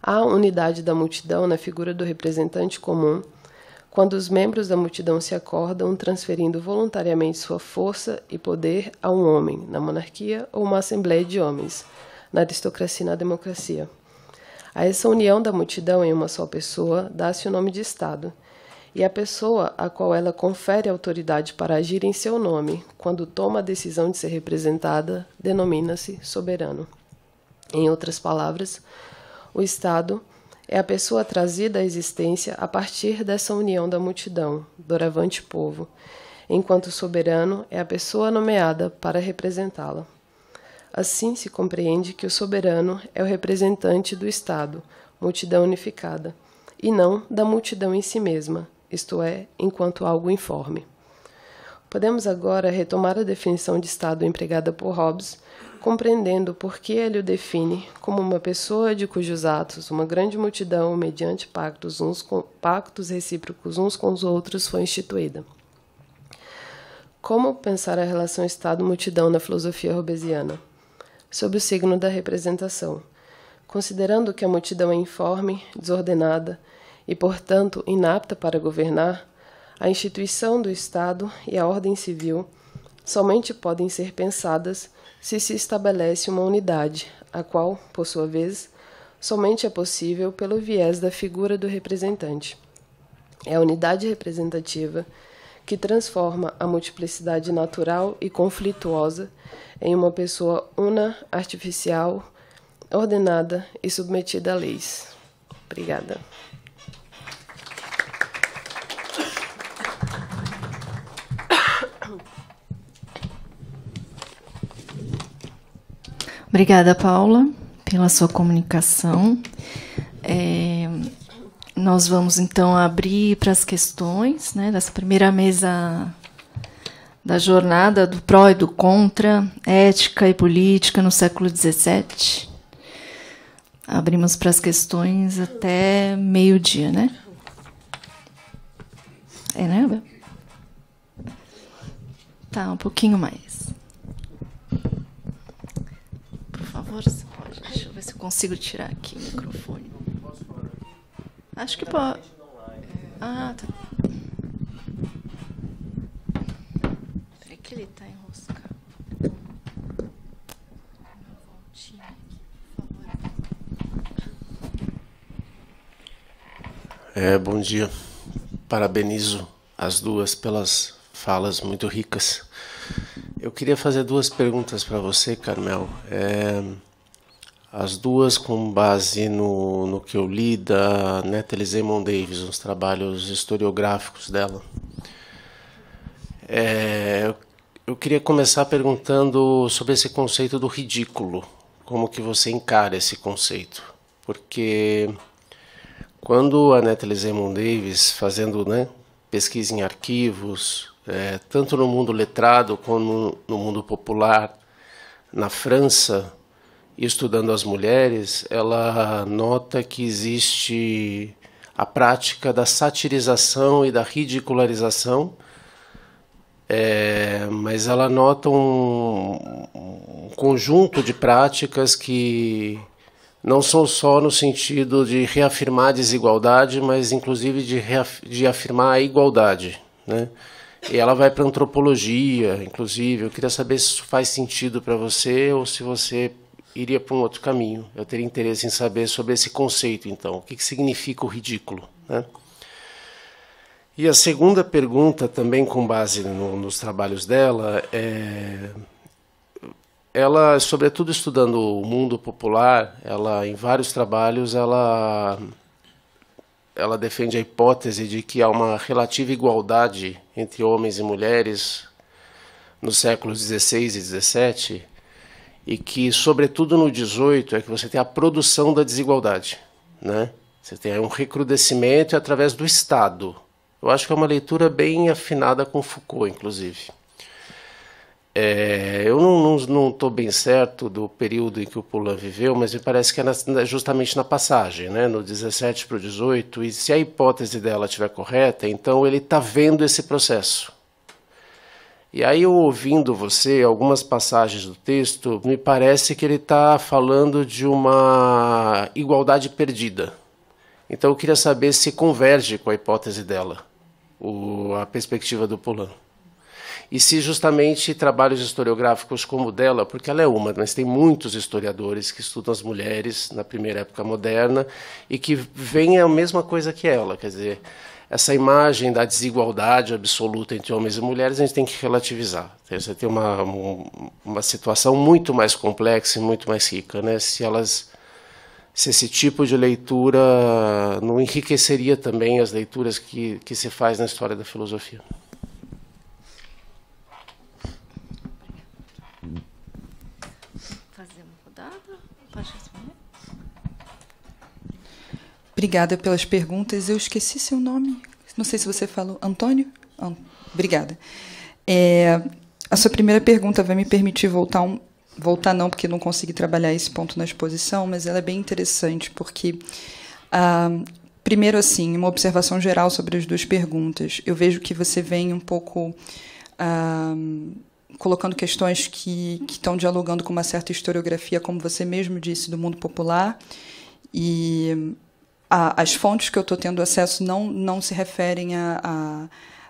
Há unidade da multidão na figura do representante comum, quando os membros da multidão se acordam transferindo voluntariamente sua força e poder a um homem, na monarquia ou uma assembleia de homens, na aristocracia e na democracia. A essa união da multidão em uma só pessoa dá-se o nome de Estado e a pessoa a qual ela confere autoridade para agir em seu nome, quando toma a decisão de ser representada, denomina-se soberano. Em outras palavras, o Estado é a pessoa trazida à existência a partir dessa união da multidão, doravante povo, enquanto o soberano é a pessoa nomeada para representá-la. Assim se compreende que o soberano é o representante do Estado, multidão unificada, e não da multidão em si mesma, isto é, enquanto algo informe. Podemos agora retomar a definição de Estado empregada por Hobbes, compreendendo por que ele o define como uma pessoa de cujos atos uma grande multidão, mediante pactos, uns com, pactos recíprocos uns com os outros, foi instituída. Como pensar a relação Estado-multidão na filosofia hobbesiana? Sob o signo da representação. Considerando que a multidão é informe, desordenada, e, portanto, inapta para governar, a instituição do Estado e a ordem civil somente podem ser pensadas se se estabelece uma unidade, a qual, por sua vez, somente é possível pelo viés da figura do representante. É a unidade representativa que transforma a multiplicidade natural e conflituosa em uma pessoa una, artificial, ordenada e submetida a leis. Obrigada. Obrigada, Paula, pela sua comunicação. É, nós vamos então abrir para as questões né, dessa primeira mesa da jornada do pró e do contra, ética e política no século XVII. Abrimos para as questões até meio-dia, né? É, né? Tá, um pouquinho mais. favor, senhor. Deixa eu ver se eu consigo tirar aqui o microfone. Acho que pode. Ah, tá. Peraí que ele tá enroscado. É, bom dia. Parabenizo as duas pelas falas muito ricas. Eu queria fazer duas perguntas para você, Carmel. É, as duas com base no, no que eu li da Natalie Zemon Davis, os trabalhos historiográficos dela. É, eu queria começar perguntando sobre esse conceito do ridículo. Como que você encara esse conceito? Porque quando a Natalie Zemon Davis, fazendo né, pesquisa em arquivos, é, tanto no mundo letrado como no mundo popular, na França, estudando as mulheres, ela nota que existe a prática da satirização e da ridicularização, é, mas ela nota um, um conjunto de práticas que não são só no sentido de reafirmar a desigualdade, mas inclusive de, de afirmar a igualdade. Né? E ela vai para antropologia, inclusive. Eu queria saber se isso faz sentido para você ou se você iria para um outro caminho. Eu teria interesse em saber sobre esse conceito, então. O que, que significa o ridículo? Né? E a segunda pergunta, também com base no, nos trabalhos dela, é. Ela, sobretudo estudando o mundo popular, ela em vários trabalhos ela ela defende a hipótese de que há uma relativa igualdade entre homens e mulheres nos séculos XVI e XVII, e que, sobretudo no XVIII, é que você tem a produção da desigualdade. Né? Você tem um recrudescimento através do Estado. Eu acho que é uma leitura bem afinada com Foucault, inclusive. É, eu não estou bem certo do período em que o Polan viveu, mas me parece que é na, justamente na passagem, né, no 17 para o 18. E se a hipótese dela estiver correta, então ele está vendo esse processo. E aí, eu ouvindo você, algumas passagens do texto, me parece que ele está falando de uma igualdade perdida. Então, eu queria saber se converge com a hipótese dela, o, a perspectiva do Polan e se justamente trabalhos historiográficos como o dela, porque ela é uma, mas tem muitos historiadores que estudam as mulheres na primeira época moderna e que veem a mesma coisa que ela, quer dizer, essa imagem da desigualdade absoluta entre homens e mulheres a gente tem que relativizar. Você tem uma, uma situação muito mais complexa e muito mais rica, né? Se elas se esse tipo de leitura não enriqueceria também as leituras que, que se faz na história da filosofia. Obrigada pelas perguntas. Eu esqueci seu nome. Não sei se você falou. Antônio? obrigada. É, a sua primeira pergunta vai me permitir voltar um. Voltar não, porque não consegui trabalhar esse ponto na exposição, mas ela é bem interessante, porque ah, Primeiro, assim, uma observação geral sobre as duas perguntas. Eu vejo que você vem um pouco ah, colocando questões que, que estão dialogando com uma certa historiografia, como você mesmo disse, do mundo popular. E a, as fontes que eu estou tendo acesso não, não se referem a, a,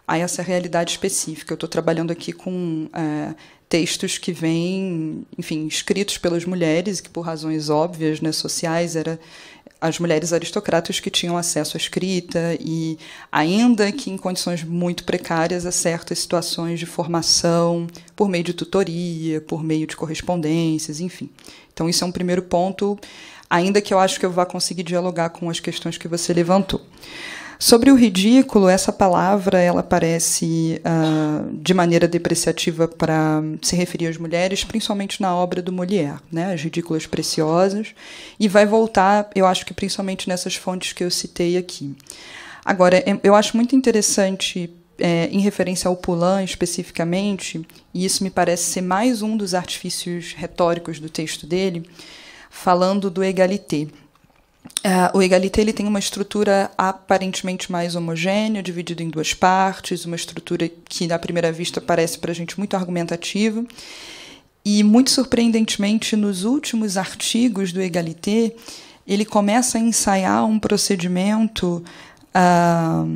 a essa realidade específica. Eu estou trabalhando aqui com é, textos que vêm, enfim, escritos pelas mulheres, que por razões óbvias, né, sociais, era as mulheres aristocratas que tinham acesso à escrita e ainda que em condições muito precárias a certas situações de formação por meio de tutoria, por meio de correspondências, enfim. Então isso é um primeiro ponto ainda que eu acho que eu vá conseguir dialogar com as questões que você levantou. Sobre o ridículo, essa palavra ela aparece uh, ah, de maneira depreciativa para se referir às mulheres, principalmente na obra do Molière, né? As Ridículas Preciosas, e vai voltar, eu acho que principalmente nessas fontes que eu citei aqui. Agora, é, eu acho muito interessante é, em referência ao Poulain especificamente, e isso me parece ser mais um dos artifícios retóricos do texto dele, falando do egalité. Uh, o egalité ele tem uma estrutura aparentemente mais homogênea, dividido em duas partes, uma estrutura que, na primeira vista, parece para a gente muito argumentativa. E, muito surpreendentemente, nos últimos artigos do egalité, ele começa a ensaiar um procedimento uh,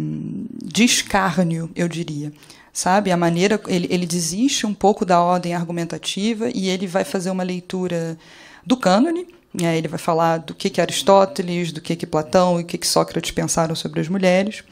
de escárnio, eu diria sabe? A maneira ele, ele desiste um pouco da ordem argumentativa e ele vai fazer uma leitura do cânone. Né? ele vai falar do que, que Aristóteles, do que, que Platão e o que, que Sócrates pensaram sobre as mulheres,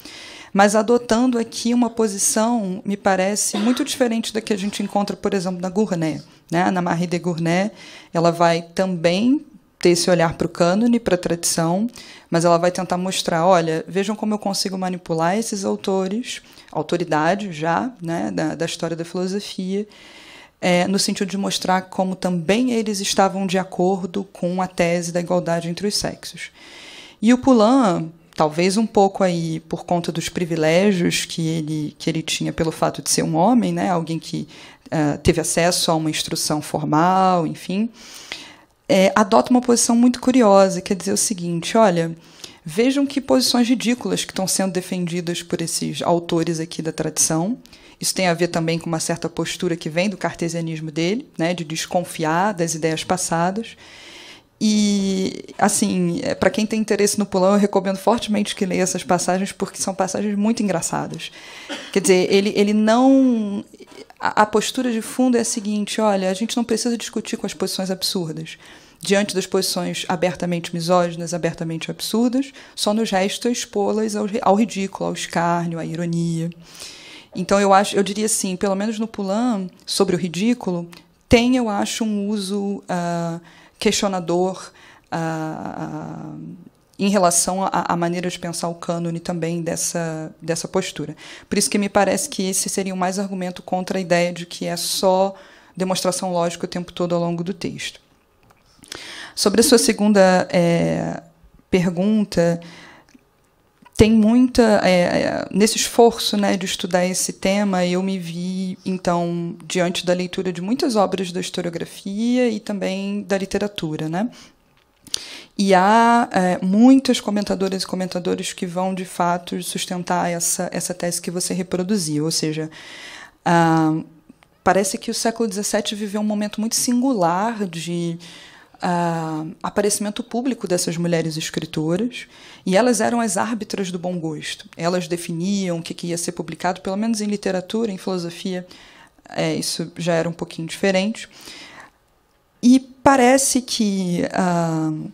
mas adotando aqui uma posição, me parece, muito diferente da que a gente encontra, por exemplo, na Gournay. Né? Na Marie de Gournay, ela vai também ter esse olhar para o cânone, para a tradição, mas ela vai tentar mostrar, olha, vejam como eu consigo manipular esses autores, autoridade já, né, da, da história da filosofia, é, no sentido de mostrar como também eles estavam de acordo com a tese da igualdade entre os sexos. E o Poulain, talvez um pouco aí por conta dos privilégios que ele, que ele tinha pelo fato de ser um homem, né, alguém que uh, teve acesso a uma instrução formal, enfim, é, adota uma posição muito curiosa, quer dizer o seguinte, olha, vejam que posições ridículas que estão sendo defendidas por esses autores aqui da tradição, isso tem a ver também com uma certa postura que vem do cartesianismo dele, né, de desconfiar das ideias passadas. E, assim, é, para quem tem interesse no Pulão, eu recomendo fortemente que leia essas passagens, porque são passagens muito engraçadas. Quer dizer, ele, ele não. A, a postura de fundo é a seguinte: olha, a gente não precisa discutir com as posições absurdas. Diante das posições abertamente misóginas, abertamente absurdas, só nos resta expô-las ao, ao ridículo, ao escárnio, à ironia. Então eu acho, eu diria assim, pelo menos no Pulan, sobre o ridículo, tem, eu acho, um uso uh, questionador uh, uh, em relação à maneira de pensar o cânone também dessa, dessa postura. Por isso que me parece que esse seria o mais argumento contra a ideia de que é só demonstração lógica o tempo todo ao longo do texto. Sobre a sua segunda é, pergunta, tem muita é, é, nesse esforço né de estudar esse tema eu me vi então diante da leitura de muitas obras da historiografia e também da literatura né e há é, muitas comentadoras e comentadores que vão de fato sustentar essa essa tese que você reproduziu ou seja ah, parece que o século XVII viveu um momento muito singular de uh, aparecimento público dessas mulheres escritoras e elas eram as árbitras do bom gosto. Elas definiam o que, que ia ser publicado, pelo menos em literatura, em filosofia, é, isso já era um pouquinho diferente. E parece que,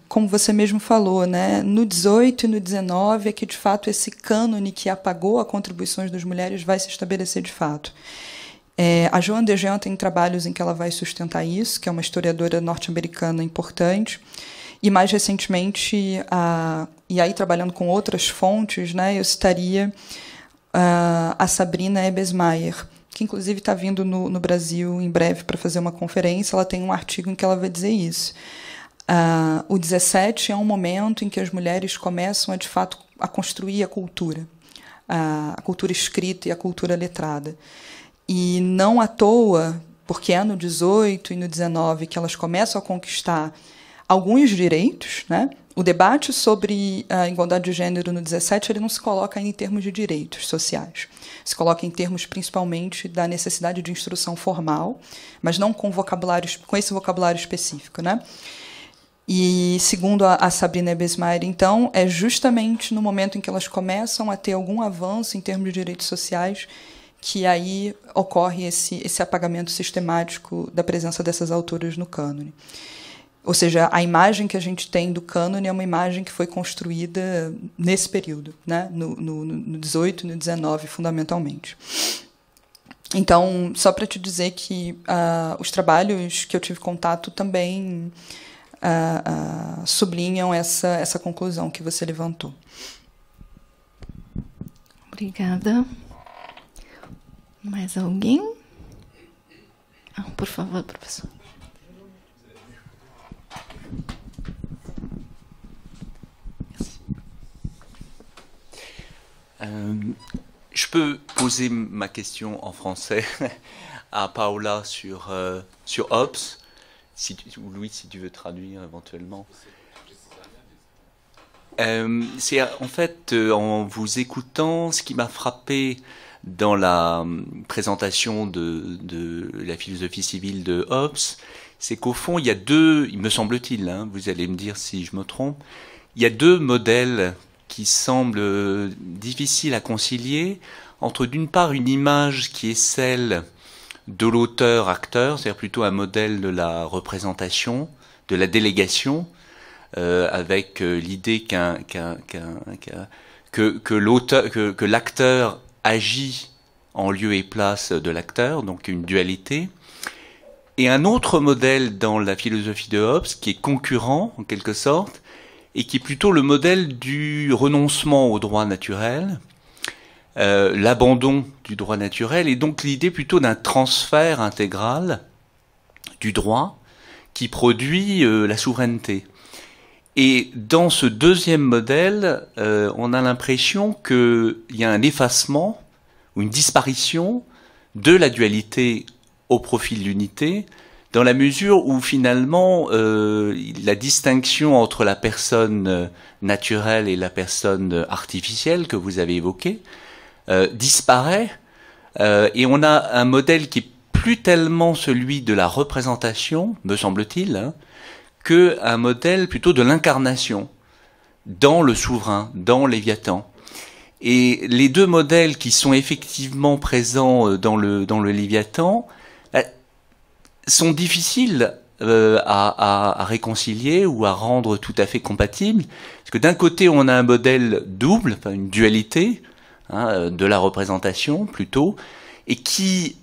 como você mesmo falou, né, no 18 e no 19 é que de fato esse cânone que apagou as contribuições das mulheres vai se estabelecer de fato. É, a Joan DeJean tem trabalhos em que ela vai sustentar isso, que é uma historiadora norte-americana importante. E mais recentemente, a, e aí trabalhando com outras fontes, né, eu citaria a, a Sabrina Ebesmayer, que inclusive está vindo no, no, Brasil em breve para fazer uma conferência. Ela tem um artigo em que ela vai dizer isso. Uh, o 17 é um momento em que as mulheres começam a, de fato a construir a cultura, a cultura escrita e a cultura letrada. E não à toa, porque é no 18 e no 19 que elas começam a conquistar alguns direitos, né? O debate sobre a igualdade de gênero no 17 ele não se coloca em termos de direitos sociais. Se coloca em termos principalmente da necessidade de instrução formal, mas não com vocabulário, com esse vocabulário específico, né? E segundo a, a Sabrina Besmaier, então, é justamente no momento em que elas começam a ter algum avanço em termos de direitos sociais que aí ocorre esse, esse apagamento sistemático da presença dessas autoras no cânone. Ou seja, a imagem que a gente tem do cânone é uma imagem que foi construída nesse período, né? no, no, no 18 no 19, fundamentalmente. Então, só para te dizer que uh, os trabalhos que eu tive contato também uh, uh, sublinham essa, essa conclusão que você levantou. Obrigada. Mais alguém? Ah, euh, je peux poser ma question en français [LAUGHS] à Paola sur, euh, sur Hobbes, si ou Louis, si tu veux traduire éventuellement. Euh, c'est en fait en vous écoutant, ce qui m'a frappé dans la hum, présentation de, de la philosophie civile de Hobbes, c'est qu'au fond, il y a deux, il me semble-t-il, hein, vous allez me dire si je me trompe, il y a deux modèles qui semblent euh, difficiles à concilier entre d'une part une image qui est celle de l'auteur-acteur, c'est-à-dire plutôt un modèle de la représentation, de la délégation, euh, avec euh, l'idée qu'un, qu'un, que, que, l'auteur, que, que l'acteur agit en lieu et place de l'acteur, donc une dualité. Et un autre modèle dans la philosophie de Hobbes, qui est concurrent en quelque sorte, et qui est plutôt le modèle du renoncement au droit naturel, euh, l'abandon du droit naturel, et donc l'idée plutôt d'un transfert intégral du droit qui produit euh, la souveraineté. Et dans ce deuxième modèle, euh, on a l'impression qu'il y a un effacement ou une disparition de la dualité au profit de l'unité, dans la mesure où finalement euh, la distinction entre la personne euh, naturelle et la personne artificielle que vous avez évoquée disparaît, et on a un modèle qui est plus tellement celui de la représentation, me semble-t-il, hein, que un modèle plutôt de l'incarnation dans le souverain, dans Léviathan. Et les deux modèles qui sont effectivement présents euh, dans le, dans Léviathan euh, sont difficiles euh, à, réconcilier ou à rendre tout à fait compatibles. Parce que d'un côté, on a un modèle double, une dualité hein, de la représentation plutôt, et qui,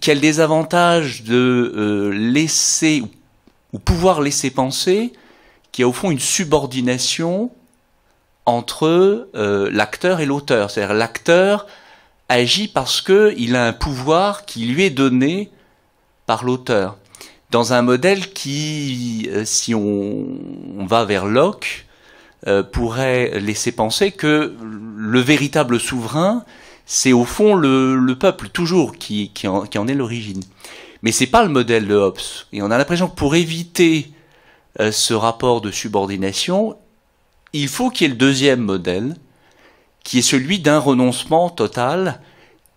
qui a le désavantage de laisser ou pouvoir laisser penser qu'il y a au fond une subordination entre euh, l'acteur et l'auteur. C'est-à-dire l'acteur agit parce qu'il a un pouvoir qui lui est donné par l'auteur. Dans un modèle qui, euh, si on, va vers Locke, euh, pourrait laisser penser que le véritable souverain, c'est au fond le, peuple, toujours, qui, qui en est l'origine. Mais c'est pas le modèle de Hobbes. Et on a l'impression que pour éviter euh, ce rapport de subordination, il faut qu'il y ait le deuxième modèle, qui est celui d'un renoncement total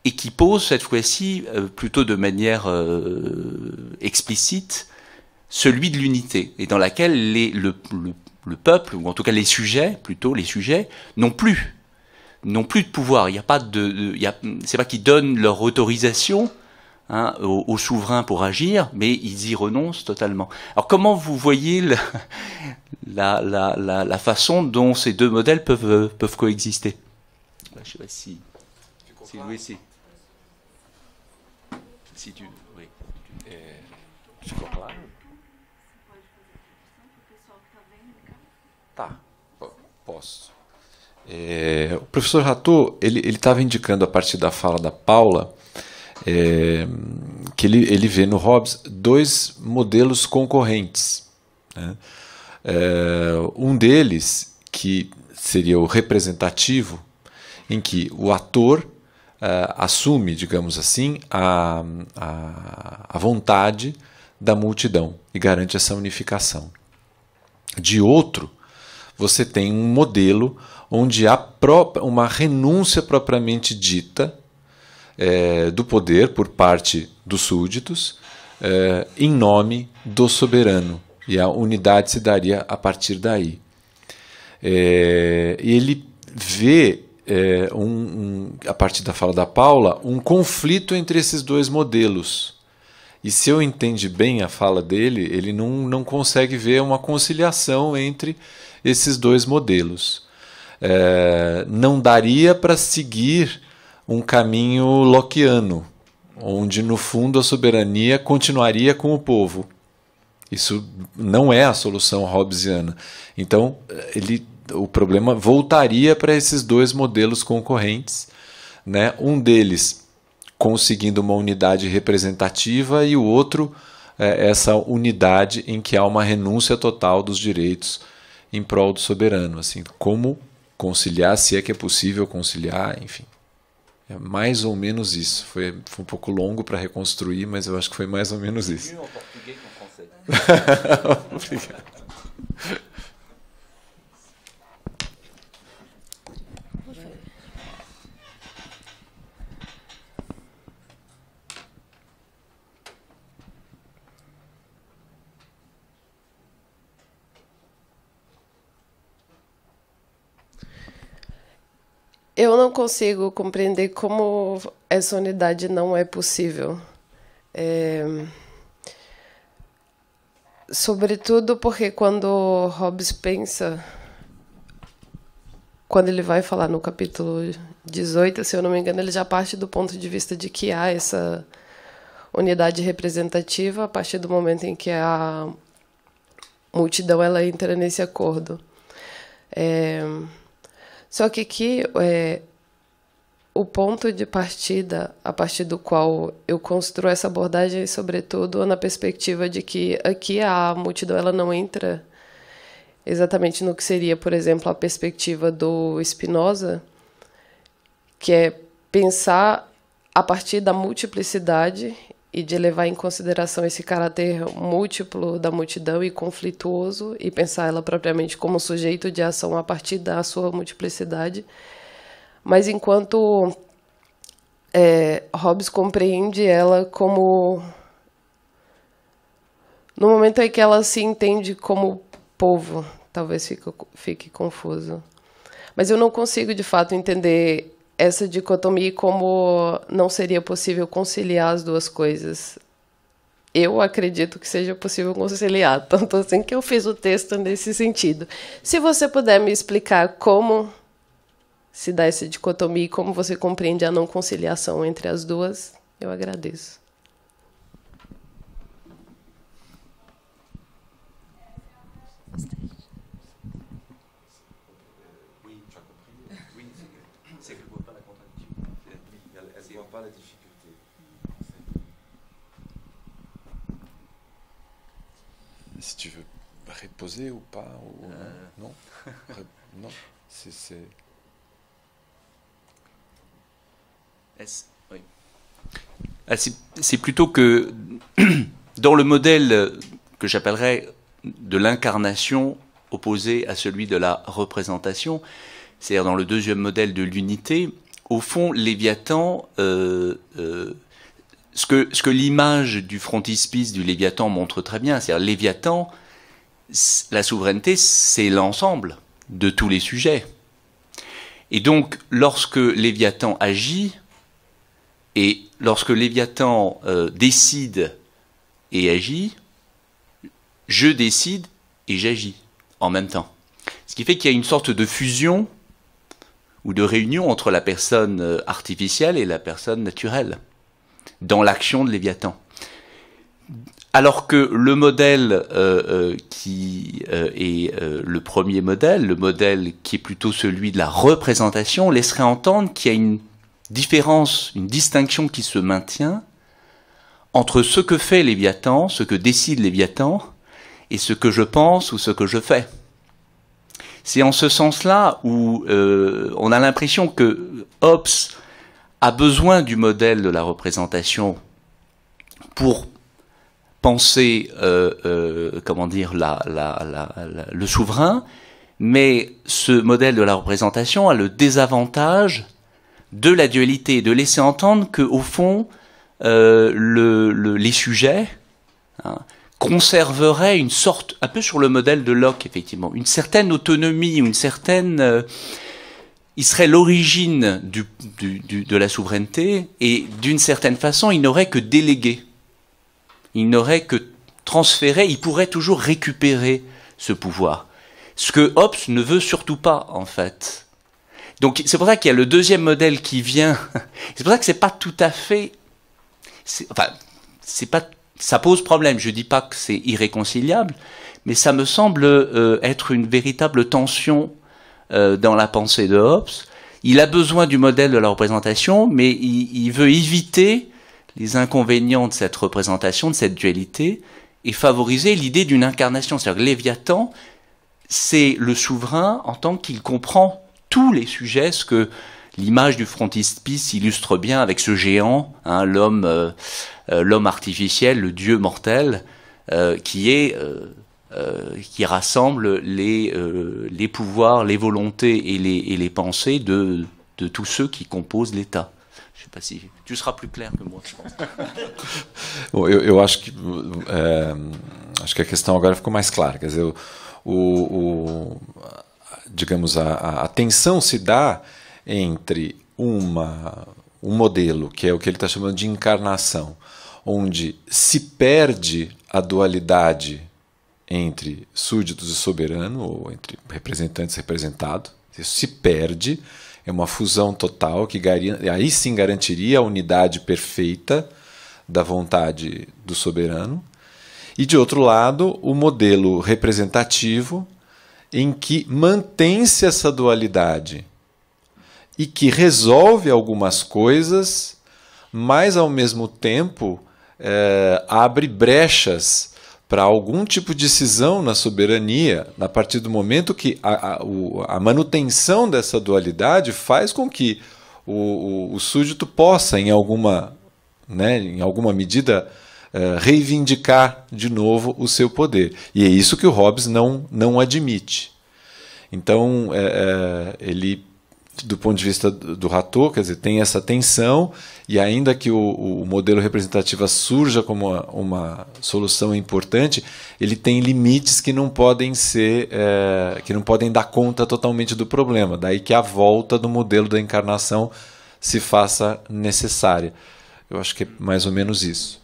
et qui pose cette fois-ci euh, plutôt de manière euh, explicite celui de l'unité et dans laquelle le, peuple ou en tout cas les sujets plutôt les sujets n'ont plus n'ont plus de pouvoir il n'y a pas de, c'est pas qu'ils donnent leur autorisation hein, aux, souverains pour agir, mais ils y renoncent totalement. Alors comment vous voyez le, [LAUGHS] la, la, la, la, façon dont ces deux modèles peuvent, peuvent coexister bah, Je ne sais pas si... Si, Louis, si. Si tu... Oui. Euh, tu comprends Tá, posso. É, eh, o professeur Rato, il estava indicando a partir da fala da Paula é, que ele, ele vê no Hobbes dois modelos concorrentes. Né? É, um deles, que seria o representativo, em que o ator é, assume, digamos assim, a, a, a vontade da multidão e garante essa unificação. De outro, você tem um modelo onde há uma renúncia propriamente dita é, do poder por parte dos súditos é, em nome do soberano. E a unidade se daria a partir daí. É, ele vê, é, um, um, a partir da fala da Paula, um conflito entre esses dois modelos. E se eu entendi bem a fala dele, ele não, não consegue ver uma conciliação entre esses dois modelos. É, não daria para seguir um caminho loquiano, onde no fundo a soberania continuaria com o povo. Isso não é a solução hobbesiana. Então, ele, o problema voltaria para esses dois modelos concorrentes, né? Um deles conseguindo uma unidade representativa e o outro é, essa unidade em que há uma renúncia total dos direitos em prol do soberano, assim, como conciliar se é que é possível conciliar, enfim. É mais ou menos isso. Foi, foi um pouco longo para reconstruir, mas eu acho que foi mais ou menos isso. [LAUGHS] [LAUGHS] Obrigado. Eu não consigo compreender como essa unidade não é possível. É... Sobretudo porque quando Hobbes pensa, quando ele vai falar no capítulo 18, se eu não me engano, ele já parte do ponto de vista de que há essa unidade representativa a partir do momento em que a multidão ela entra nesse acordo. É... Só que aqui é, o ponto de partida a partir do qual eu construo essa abordagem, sobretudo na perspectiva de que aqui a multidão ela não entra exatamente no que seria, por exemplo, a perspectiva do Spinoza, que é pensar a partir da multiplicidade e de levar em consideração esse caráter múltiplo da multidão e conflituoso e pensar ela propriamente como sujeito de ação a partir da sua multiplicidade. Mas enquanto é, Hobbes compreende ela como. No momento em que ela se entende como povo, talvez fique, fique confuso. Mas eu não consigo de fato entender essa dicotomia e como não seria possível conciliar as duas coisas. Eu acredito que seja possível conciliar, [LAUGHS] tanto assim que eu fiz o texto nesse sentido. Se você puder me explicar como se dá essa dicotomia e como você compreende a não conciliação entre as duas, eu agradeço. Gostei. ou pas Non c'est. plutôt que [CLEARS THROAT] dans le modèle que j'appellerais de l'incarnation opposé à celui de la représentation, c'est-à-dire dans le deuxième modèle de l'unité, au fond, Léviathan, euh, euh, ce que, ce que l'image du frontispice du Léviathan montre très bien, c'est-à-dire Léviathan, la souveraineté, c'est l'ensemble de tous les sujets. Et donc, lorsque Léviathan agit, et lorsque Léviathan euh, décide et agit, je décide et j'agis en même temps. Ce qui fait qu'il y a une sorte de fusion ou de réunion entre la personne euh, artificielle et la personne naturelle dans l'action de Léviathan alors que le modèle euh, euh, qui euh, est le premier modèle, le modèle qui est plutôt celui de la représentation, laisserait entendre qu'il y a une différence, une distinction qui se maintient entre ce que fait Léviathan, ce que décide Léviathan, et ce que je pense ou ce que je fais. C'est en ce sens-là où on a l'impression que Hobbes a besoin du modèle de la représentation pour penser, euh, euh, comment dire, le souverain, mais ce modèle de la représentation a le désavantage de la dualité, de laisser entendre que, au fond, euh, les sujets hein, conserveraient une sorte, un peu sur le modèle de Locke, effectivement, une certaine autonomie, une certaine il serait l'origine de la souveraineté et d'une certaine façon, il n'aurait que délégué. Il n'aurait que transféré, il pourrait toujours récupérer ce pouvoir. Ce que Hobbes ne veut surtout pas, en fait. Donc c'est pour ça qu'il y a le deuxième modèle qui vient. [LAUGHS] C'est pour ça que c'est pas tout à fait. Enfin, c'est pas. Ça pose problème. Je dis pas que c'est irréconciliable, mais ça me semble euh, être une véritable tension euh, dans la pensée de Hobbes. Il a besoin du modèle de la représentation, mais il veut éviter les inconvénients de cette représentation, de cette dualité, et favoriser l'idée d'une incarnation. C'est-à-dire Léviathan, c'est le souverain en tant qu'il comprend tous les sujets, ce que l'image du frontispice illustre bien avec ce géant, hein, l'homme, euh, euh, l'homme artificiel, le dieu mortel, euh, qui est qui rassemble les, les pouvoirs, les volontés et les, pensées de tous ceux qui composent l'État. sais pas si tu seras plus clair que moi, je pense. [LAUGHS] Bom, eu, eu, acho que é, acho que a questão agora ficou mais clara. Quer dizer, o, o digamos a, a tensão se dá entre uma um modelo que é o que ele está chamando de encarnação, onde se perde a dualidade entre súditos e soberano, ou entre representantes e representado, isso se perde, é uma fusão total que aí sim garantiria a unidade perfeita da vontade do soberano. E de outro lado, o modelo representativo em que mantém-se essa dualidade e que resolve algumas coisas, mas ao mesmo tempo é, abre brechas para algum tipo de cisão na soberania, a partir do momento que a, a, a manutenção dessa dualidade faz com que o, o, o súdito possa, em alguma, né, em alguma medida, eh, reivindicar de novo o seu poder. E é isso que o Hobbes não, não admite. Então, é, é, ele do ponto de vista do Rato, quer dizer, tem essa tensão, e ainda que o, o modelo representativo surja como uma, uma, solução importante, ele tem limites que não podem ser, é, que não podem dar conta totalmente do problema. Daí que a volta do modelo da encarnação se faça necessária. Eu acho que é mais ou menos isso.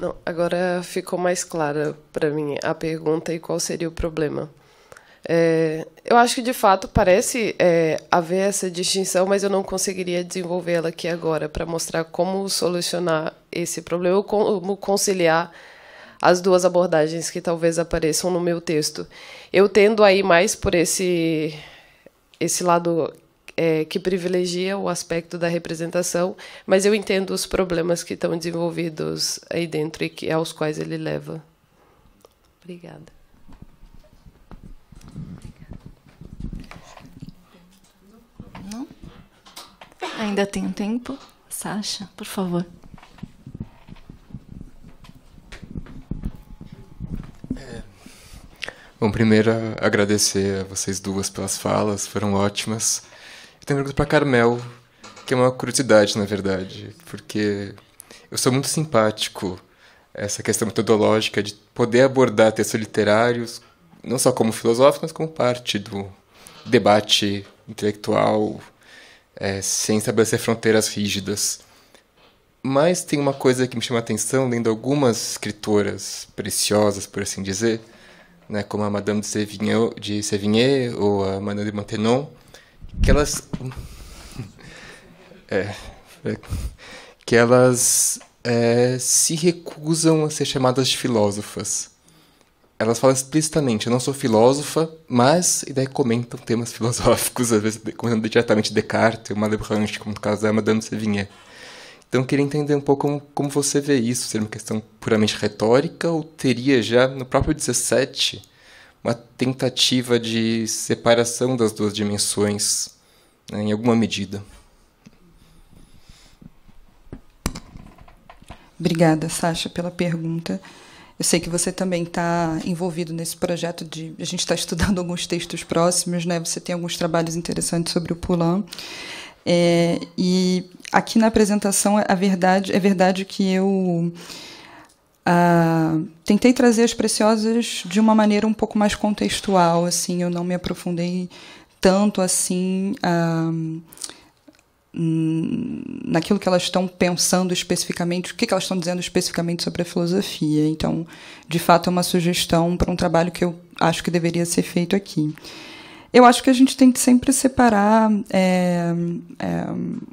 Não, agora ficou mais clara para mim a pergunta e qual seria o problema. É, eu acho que de fato parece é, haver essa distinção, mas eu não conseguiria desenvolvê-la aqui agora para mostrar como solucionar esse problema, como conciliar as duas abordagens que talvez apareçam no meu texto. Eu tendo aí mais por esse esse lado é, que privilegia o aspecto da representação, mas eu entendo os problemas que estão desenvolvidos aí dentro e que, aos quais ele leva. Obrigada. Ainda tem tempo? Sasha, por favor. É, bom, primeiro agradecer a vocês duas pelas falas, foram ótimas. Eu tenho uma pergunta para Carmel, que é uma curiosidade, na verdade, porque eu sou muito simpático essa questão metodológica de poder abordar textos literários não só como filosófico, mas como parte do debate intelectual é, sem estabelecer fronteiras rígidas. Mas tem uma coisa que me chama a atenção, lendo algumas escritoras preciosas, por assim dizer, né, como a Madame de Sévigné, de Sévigné ou a Madame de Maintenon, que elas. [LAUGHS] é, é, que elas é, se recusam a ser chamadas de filósofas elas falam explicitamente, eu não sou filósofa, mas, e daí comentam temas [LAUGHS] filosóficos, às vezes comentando diretamente Descartes, uma Malebranche, como no caso da Madame Sévigné. Então eu queria entender um pouco como, como você vê isso, ser uma questão puramente retórica ou teria já no próprio 17 uma tentativa de separação das duas dimensões né, em alguma medida? Obrigada, Sasha, pela pergunta. Eu sei que você também está envolvido nesse projeto de. A gente está estudando [LAUGHS] alguns textos próximos, né? Você tem alguns trabalhos interessantes sobre o Pulan. É, e aqui na apresentação, a verdade é verdade que eu ah, tentei trazer as preciosas de uma maneira um pouco mais contextual, assim. Eu não me aprofundei tanto assim. Ah, Hum, naquilo que elas estão pensando especificamente, o que, elas estão dizendo especificamente sobre a filosofia. Então, de fato, é uma sugestão para um trabalho que eu acho que deveria ser feito aqui. Eu acho que a gente tem que sempre separar é, é,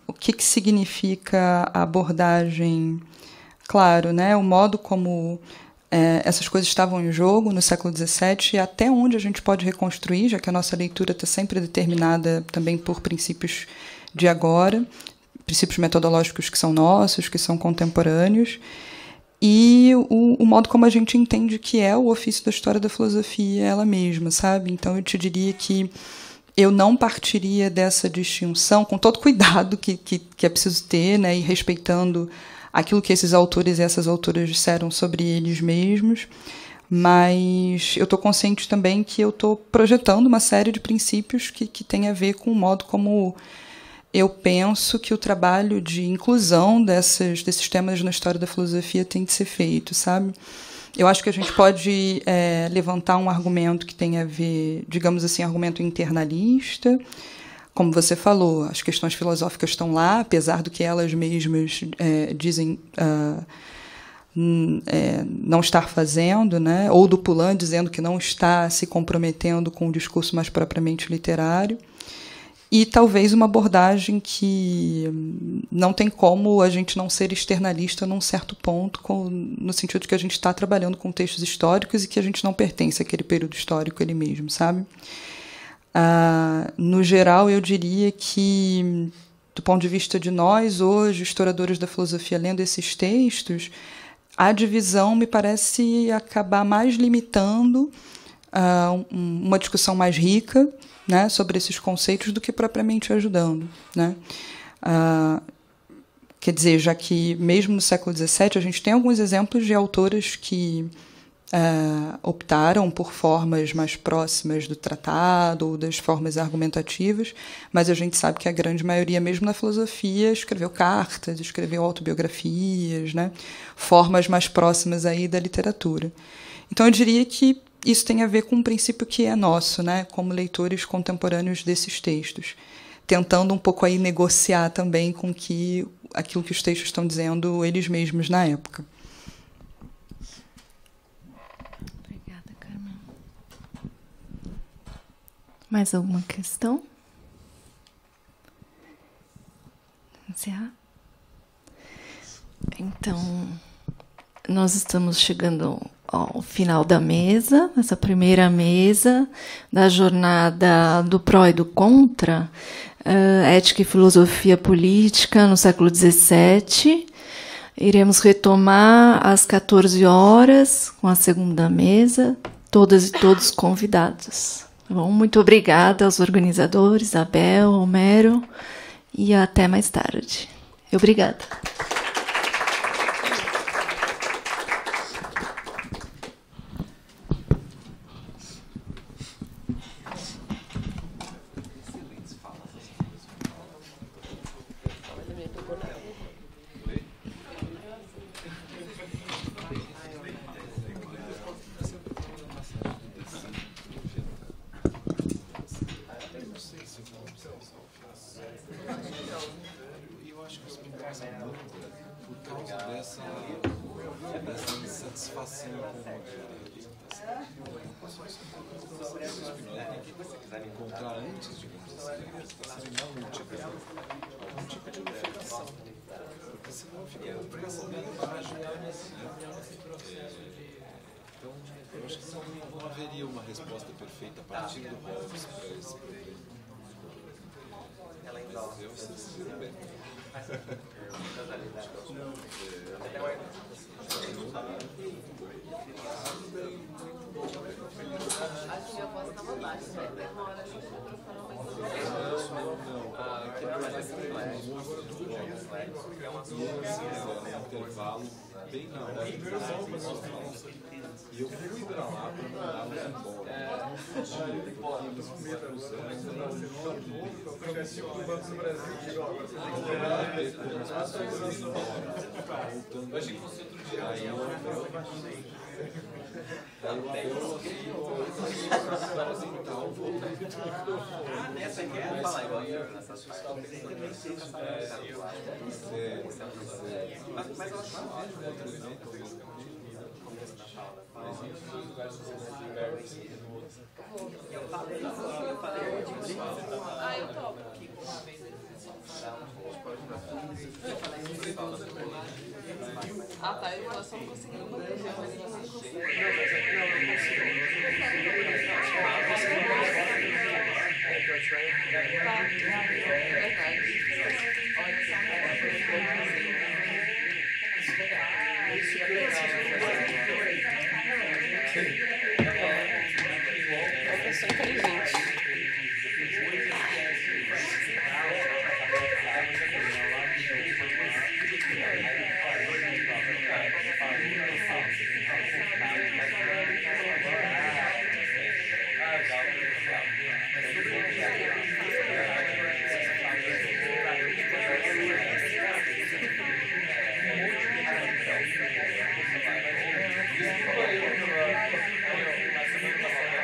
o que, que significa a abordagem, claro, né, o modo como é, essas coisas estavam em jogo no século XVII e até onde a gente pode reconstruir, já que a nossa leitura está sempre determinada também por princípios de agora, princípios metodológicos que são nossos, que são contemporâneos, e o, o, modo como a gente entende que é o ofício da história da filosofia é ela mesma, sabe? Então eu te diria que eu não partiria dessa distinção com todo cuidado que, que, que é preciso ter, né? E respeitando aquilo que esses autores e essas autoras disseram sobre eles mesmos, mas eu estou consciente também que eu estou projetando uma série de princípios que, que tem a ver com o modo como eu penso que o trabalho de inclusão dessas, desses temas na história da filosofia tem de ser feito, sabe? Eu acho que a gente pode é, levantar um argumento que tem a ver, digamos assim, argumento internalista. Como você falou, as questões filosóficas estão lá, apesar do que elas mesmas é, dizem. Uh, é, não estar fazendo, né? ou do Poulain dizendo que não está se comprometendo com o discurso mais propriamente literário e talvez uma abordagem que não tem como a gente não ser externalista num certo ponto, com, no sentido que a gente está trabalhando com textos históricos e que a gente não pertence àquele período histórico ele mesmo, sabe? Ah, no geral, eu diria que, do ponto de vista de nós, hoje, historiadores da filosofia, lendo esses textos, a divisão me parece acabar mais limitando uh, uma discussão mais rica né, sobre esses conceitos do que propriamente ajudando. Né? Ah, quer dizer, já que mesmo no século XVII a gente tem alguns exemplos de autores que ah, optaram por formas mais próximas do tratado ou das formas argumentativas, mas a gente sabe que a grande maioria, mesmo na filosofia, escreveu cartas, escreveu autobiografias, né? formas mais próximas aí da literatura. Então eu diria que isso tem a ver com um princípio que é nosso, né, como leitores contemporâneos desses textos, tentando um pouco aí negociar também com que aquilo que os textos estão dizendo eles mesmos na época. Obrigada, Carmen. Mais alguma questão? Encerrar? Então, nós estamos chegando ao final da mesa, nessa primeira mesa da jornada do pró e do contra, uh, ética e filosofia política no século XVII. Iremos retomar às 14 horas com a segunda mesa, todas e todos convidados. Tá bom, muito obrigada aos organizadores, Abel, Homero, e até mais tarde. Obrigada. sumido agora. O aplicativo do Banco do Brasil tirou agora. Hoje você outro dia. Aí eu baixei. Ah, nessa aqui é falar igual eu, nessas Mas, mas eu acho que não vejo muitas, não. Começo da fala. Mas em outros lugares, você se eu falei, eu falei de você tava. Ah, eu topo. Que uma vez eles falaram um pouco. Eu falei de você falando política. Ah, tá. Ele falou, só não conseguiu manter. Não, mas não consigo. Não, não consigo. Não, não consigo.